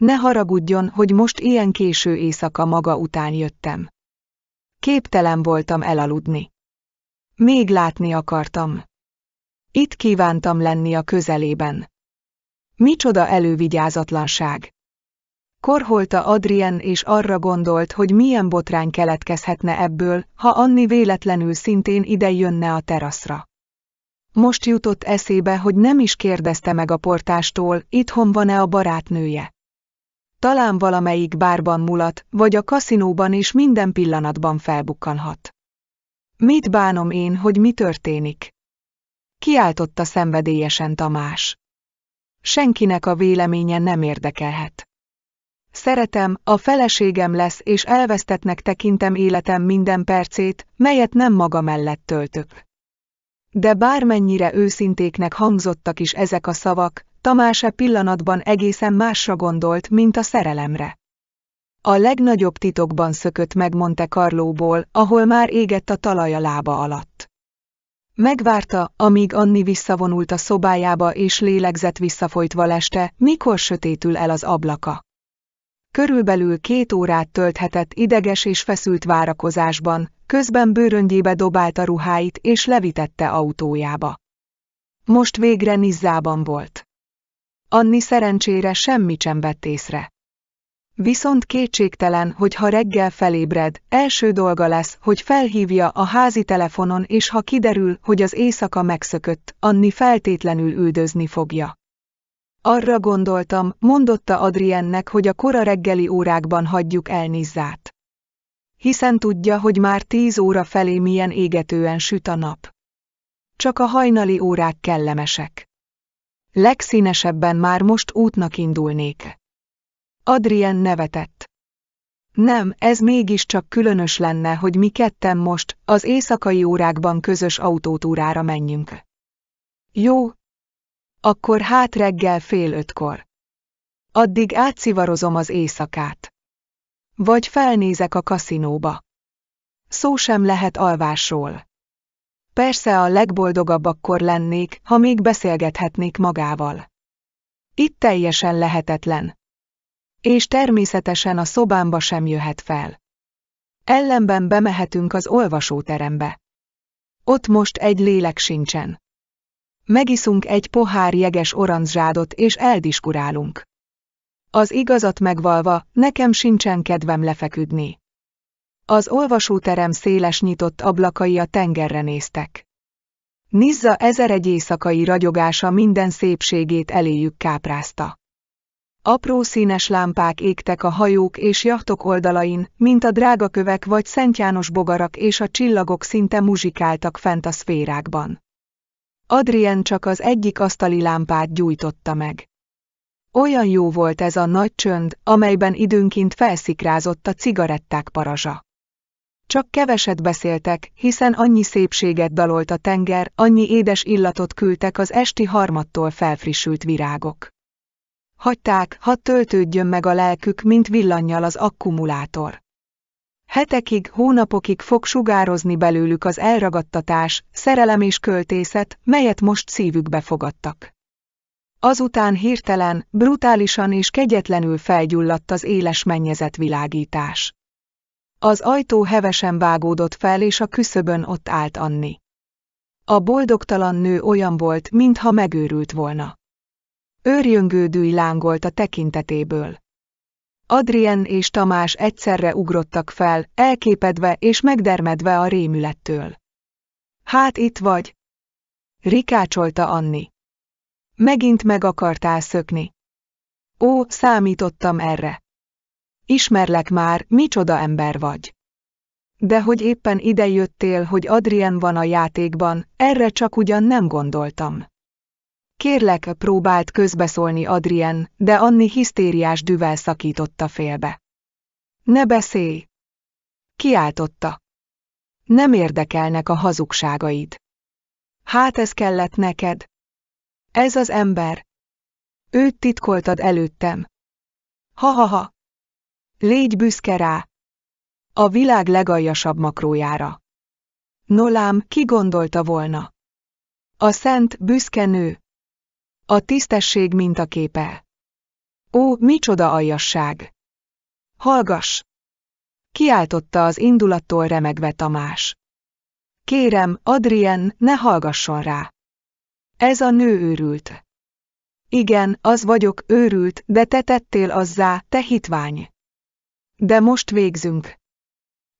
Ne haragudjon, hogy most ilyen késő éjszaka maga után jöttem. Képtelen voltam elaludni. Még látni akartam. Itt kívántam lenni a közelében. Micsoda elővigyázatlanság! Korholta Adrien és arra gondolt, hogy milyen botrány keletkezhetne ebből, ha Anni véletlenül szintén ide jönne a teraszra. Most jutott eszébe, hogy nem is kérdezte meg a portástól, itthon van-e a barátnője talán valamelyik bárban mulat, vagy a kaszinóban is minden pillanatban felbukkanhat. Mit bánom én, hogy mi történik? Kiáltotta szenvedélyesen Tamás. Senkinek a véleménye nem érdekelhet. Szeretem, a feleségem lesz, és elvesztetnek tekintem életem minden percét, melyet nem maga mellett töltök. De bármennyire őszintéknek hangzottak is ezek a szavak, Tamás e pillanatban egészen másra gondolt, mint a szerelemre. A legnagyobb titokban szökött meg Monte Carlóból, ahol már égett a talaj a lába alatt. Megvárta, amíg Anni visszavonult a szobájába és lélegzett visszafolytva leste, mikor sötétül el az ablaka. Körülbelül két órát tölthetett ideges és feszült várakozásban, közben bőröngyébe dobálta ruháit és levitette autójába. Most végre Nizzában volt. Anni szerencsére semmit sem vett észre. Viszont kétségtelen, hogy ha reggel felébred, első dolga lesz, hogy felhívja a házi telefonon, és ha kiderül, hogy az éjszaka megszökött, Anni feltétlenül üldözni fogja. Arra gondoltam, mondotta Adriennek, hogy a kora reggeli órákban hagyjuk el Nizzát. Hiszen tudja, hogy már tíz óra felé milyen égetően süt a nap. Csak a hajnali órák kellemesek. Legszínesebben már most útnak indulnék. Adrien nevetett. Nem, ez mégiscsak különös lenne, hogy mi ketten most, az éjszakai órákban közös autótúrára menjünk. Jó. Akkor hát reggel fél ötkor. Addig átszivarozom az éjszakát. Vagy felnézek a kaszinóba. Szó sem lehet alvásról. Persze a legboldogabb akkor lennék, ha még beszélgethetnék magával. Itt teljesen lehetetlen. És természetesen a szobámba sem jöhet fel. Ellenben bemehetünk az olvasóterembe. Ott most egy lélek sincsen. Megiszunk egy pohár jeges oranzsádot és eldiskurálunk. Az igazat megvalva, nekem sincsen kedvem lefeküdni. Az olvasóterem széles nyitott ablakai a tengerre néztek. Nizza ezer egy éjszakai ragyogása minden szépségét eléjük káprázta. Apró színes lámpák égtek a hajók és jachtok oldalain, mint a drágakövek vagy Szent János bogarak és a csillagok szinte muzsikáltak fent a szférákban. Adrien csak az egyik asztali lámpát gyújtotta meg. Olyan jó volt ez a nagy csönd, amelyben időnként felszikrázott a cigaretták parazsa. Csak keveset beszéltek, hiszen annyi szépséget dalolt a tenger, annyi édes illatot küldtek az esti harmattól felfrissült virágok. Hagyták, ha töltődjön meg a lelkük, mint villannyal az akkumulátor. Hetekig, hónapokig fog sugározni belőlük az elragadtatás, szerelem és költészet, melyet most szívükbe fogadtak. Azután hirtelen, brutálisan és kegyetlenül felgyulladt az éles mennyezet világítás. Az ajtó hevesen vágódott fel, és a küszöbön ott állt Anni. A boldogtalan nő olyan volt, mintha megőrült volna. Őrjöngődűj lángolt a tekintetéből. Adrien és Tamás egyszerre ugrottak fel, elképedve és megdermedve a rémülettől. Hát itt vagy? Rikácsolta Anni. Megint meg akartál szökni. Ó, számítottam erre ismerlek már, micsoda ember vagy. De hogy éppen ide jöttél, hogy Adrien van a játékban, erre csak ugyan nem gondoltam. Kérlek, próbált közbeszólni Adrien, de Anni hisztériás düvel szakította félbe. Ne beszélj! Kiáltotta. Nem érdekelnek a hazugságaid. Hát ez kellett neked. Ez az ember. Őt titkoltad előttem. Ha-ha-ha. Légy büszke rá! A világ legaljasabb makrójára. Nolám, ki gondolta volna? A szent, büszke nő. A tisztesség mintaképe. Ó, micsoda aljasság! Hallgass! Kiáltotta az indulattól remegve Tamás. Kérem, Adrien, ne hallgasson rá! Ez a nő őrült. Igen, az vagyok, őrült, de te tettél azzá, te hitvány. De most végzünk.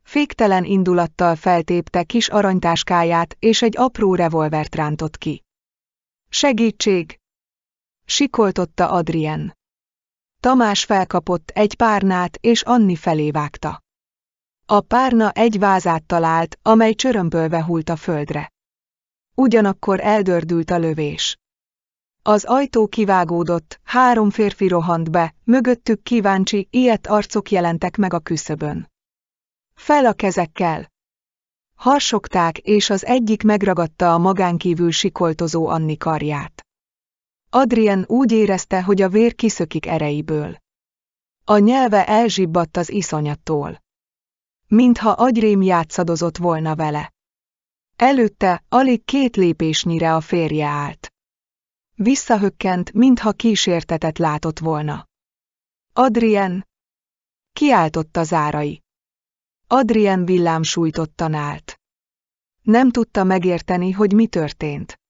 Féktelen indulattal feltépte kis aranytáskáját, és egy apró revolvert rántott ki. Segítség! Sikoltotta Adrien. Tamás felkapott egy párnát, és Anni felé vágta. A párna egy vázát talált, amely csörömpölve hult a földre. Ugyanakkor eldördült a lövés. Az ajtó kivágódott, három férfi rohant be, mögöttük kíváncsi, ilyet arcok jelentek meg a küszöbön. Fel a kezekkel! Harsogták, és az egyik megragadta a magánkívül sikoltozó Anni karját. Adrien úgy érezte, hogy a vér kiszökik ereiből. A nyelve elzsibbadt az iszonyattól. Mintha agyrém játszadozott volna vele. Előtte alig két lépésnyire a férje állt. Visszahökkent, mintha kísértetet látott volna. Adrien! Kiáltotta zárai. Adrien villámsújtottan állt. Nem tudta megérteni, hogy mi történt.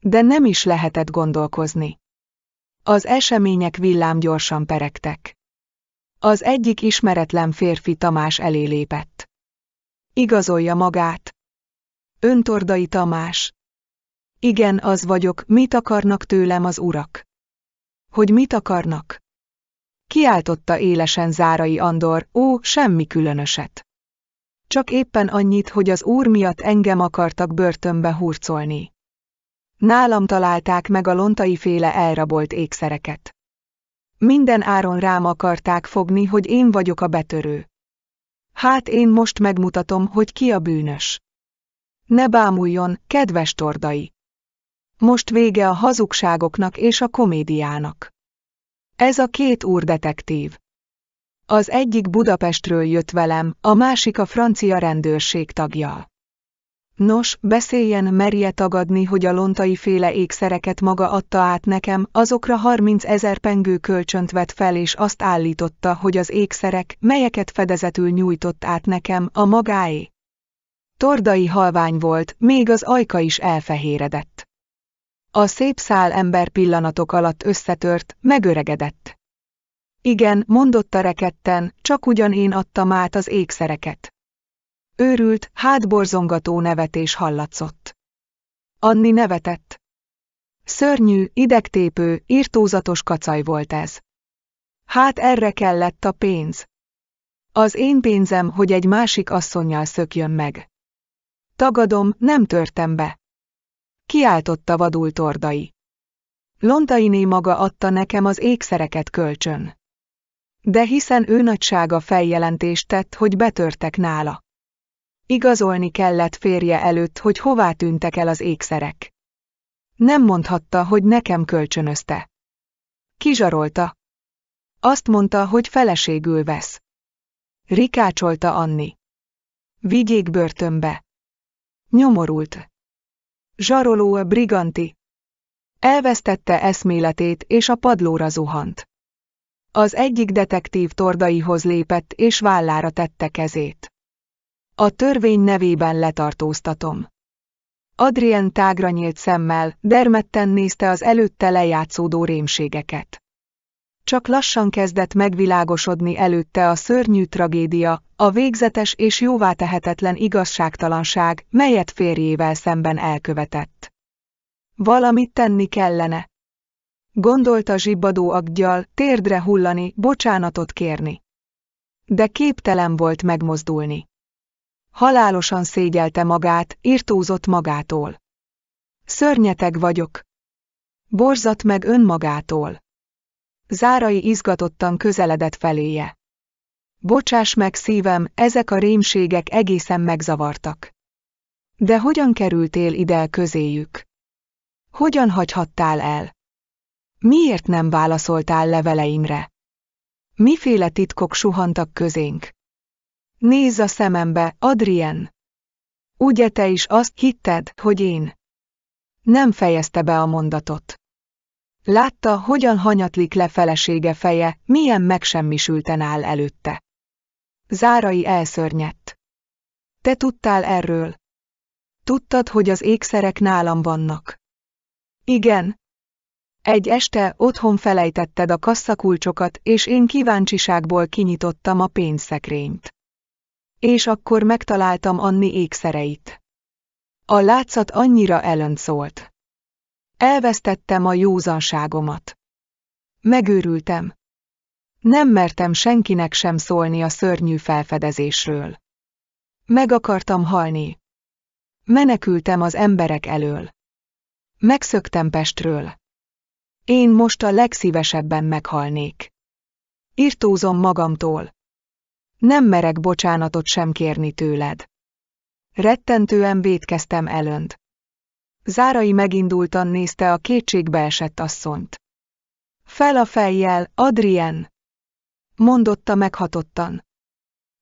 De nem is lehetett gondolkozni. Az események villámgyorsan peregtek. Az egyik ismeretlen férfi Tamás elé lépett. Igazolja magát. Öntordai Tamás, igen, az vagyok, mit akarnak tőlem az urak? Hogy mit akarnak? Kiáltotta élesen Zárai Andor, ó, semmi különöset. Csak éppen annyit, hogy az úr miatt engem akartak börtönbe hurcolni. Nálam találták meg a lontai féle elrabolt ékszereket. Minden áron rám akarták fogni, hogy én vagyok a betörő. Hát én most megmutatom, hogy ki a bűnös. Ne bámuljon, kedves tordai! Most vége a hazugságoknak és a komédiának. Ez a két úr detektív. Az egyik Budapestről jött velem, a másik a francia rendőrség tagja. Nos, beszéljen, merje tagadni, hogy a lontai féle ékszereket maga adta át nekem, azokra 30 ezer pengő kölcsönt vett fel és azt állította, hogy az ékszerek, melyeket fedezetül nyújtott át nekem, a magáé. Tordai halvány volt, még az ajka is elfehéredett. A szép szál ember pillanatok alatt összetört, megöregedett. Igen, mondotta rekedten, csak ugyan én adtam át az ékszereket. Őrült, hátborzongató nevetés hallatszott. Anni nevetett. Szörnyű, idegtépő, írtózatos kacaj volt ez. Hát erre kellett a pénz. Az én pénzem, hogy egy másik asszonynal szökjön meg. Tagadom, nem törtem be. Kiáltotta vadul Tordai. Lontainé maga adta nekem az ékszereket kölcsön. De hiszen ő nagysága feljelentést tett, hogy betörtek nála. Igazolni kellett férje előtt, hogy hová tűntek el az ékszerek. Nem mondhatta, hogy nekem kölcsönözte. Kizsarolta. Azt mondta, hogy feleségül vesz. Rikácsolta Anni. Vigyék börtönbe. Nyomorult. Zsaroló a briganti. Elvesztette eszméletét, és a padlóra zuhant. Az egyik detektív tordaihoz lépett, és vállára tette kezét. A törvény nevében letartóztatom. Adrien tágra nyílt szemmel, dermedten nézte az előtte lejátszódó rémségeket csak lassan kezdett megvilágosodni előtte a szörnyű tragédia, a végzetes és jóvátehetetlen igazságtalanság, melyet férjével szemben elkövetett. Valamit tenni kellene. Gondolta zsibbadó aggyal, térdre hullani, bocsánatot kérni. De képtelen volt megmozdulni. Halálosan szégyelte magát, írtózott magától. Szörnyeteg vagyok. Borzat meg önmagától. Zárai izgatottan közeledett feléje. Bocsáss meg szívem, ezek a rémségek egészen megzavartak. De hogyan kerültél ide közéjük? Hogyan hagyhattál el? Miért nem válaszoltál leveleimre? Miféle titkok suhantak közénk? Nézz a szemembe, Adrien! Ugye te is azt hitted, hogy én? Nem fejezte be a mondatot. Látta, hogyan hanyatlik le felesége feje, milyen megsemmisülten áll előtte. Zárai elszörnyett. Te tudtál erről. Tudtad, hogy az ékszerek nálam vannak. Igen. Egy este otthon felejtetted a kasszakulcsokat, és én kíváncsiságból kinyitottam a pénzszekrényt. És akkor megtaláltam Anni ékszereit. A látszat annyira elönt szólt. Elvesztettem a józanságomat. Megőrültem. Nem mertem senkinek sem szólni a szörnyű felfedezésről. Meg akartam halni. Menekültem az emberek elől. Megszöktem Pestről. Én most a legszívesebben meghalnék. Irtózom magamtól. Nem merek bocsánatot sem kérni tőled. Rettentően védkeztem elönt. Zárai megindultan nézte a kétségbe esett asszont. Fel a fejjel, Adrien! mondotta meghatottan.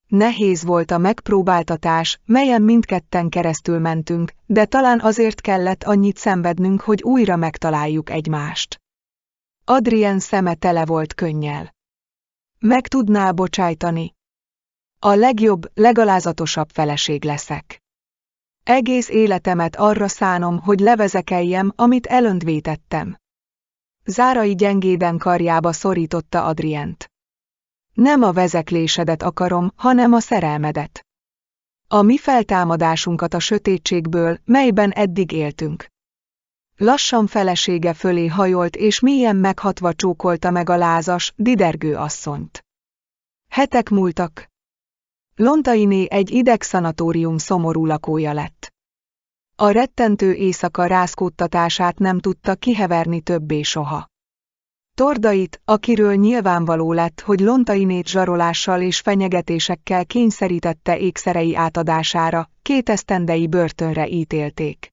Nehéz volt a megpróbáltatás, melyen mindketten keresztül mentünk, de talán azért kellett annyit szenvednünk, hogy újra megtaláljuk egymást. Adrien szeme tele volt könnyel. Meg tudná bocsájtani. A legjobb, legalázatosabb feleség leszek. Egész életemet arra szánom, hogy levezekeljem, amit elöntvétettem. Zárai gyengéden karjába szorította Adrient. Nem a vezeklésedet akarom, hanem a szerelmedet. A mi feltámadásunkat a sötétségből, melyben eddig éltünk. Lassan felesége fölé hajolt és mélyen meghatva csókolta meg a lázas, didergő asszonyt. Hetek múltak, Lontainé egy idegszanatórium szomorú lakója lett. A rettentő éjszaka rázkódtatását nem tudta kiheverni többé soha. Tordait, akiről nyilvánvaló lett, hogy Lontainét zsarolással és fenyegetésekkel kényszerítette ékszerei átadására, két esztendei börtönre ítélték.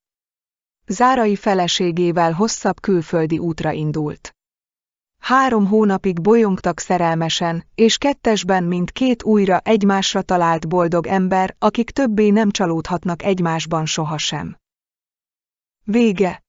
Zárai feleségével hosszabb külföldi útra indult három hónapig bolyongtak szerelmesen, és kettesben mint két újra egymásra talált boldog ember, akik többé nem csalódhatnak egymásban sohasem. Vége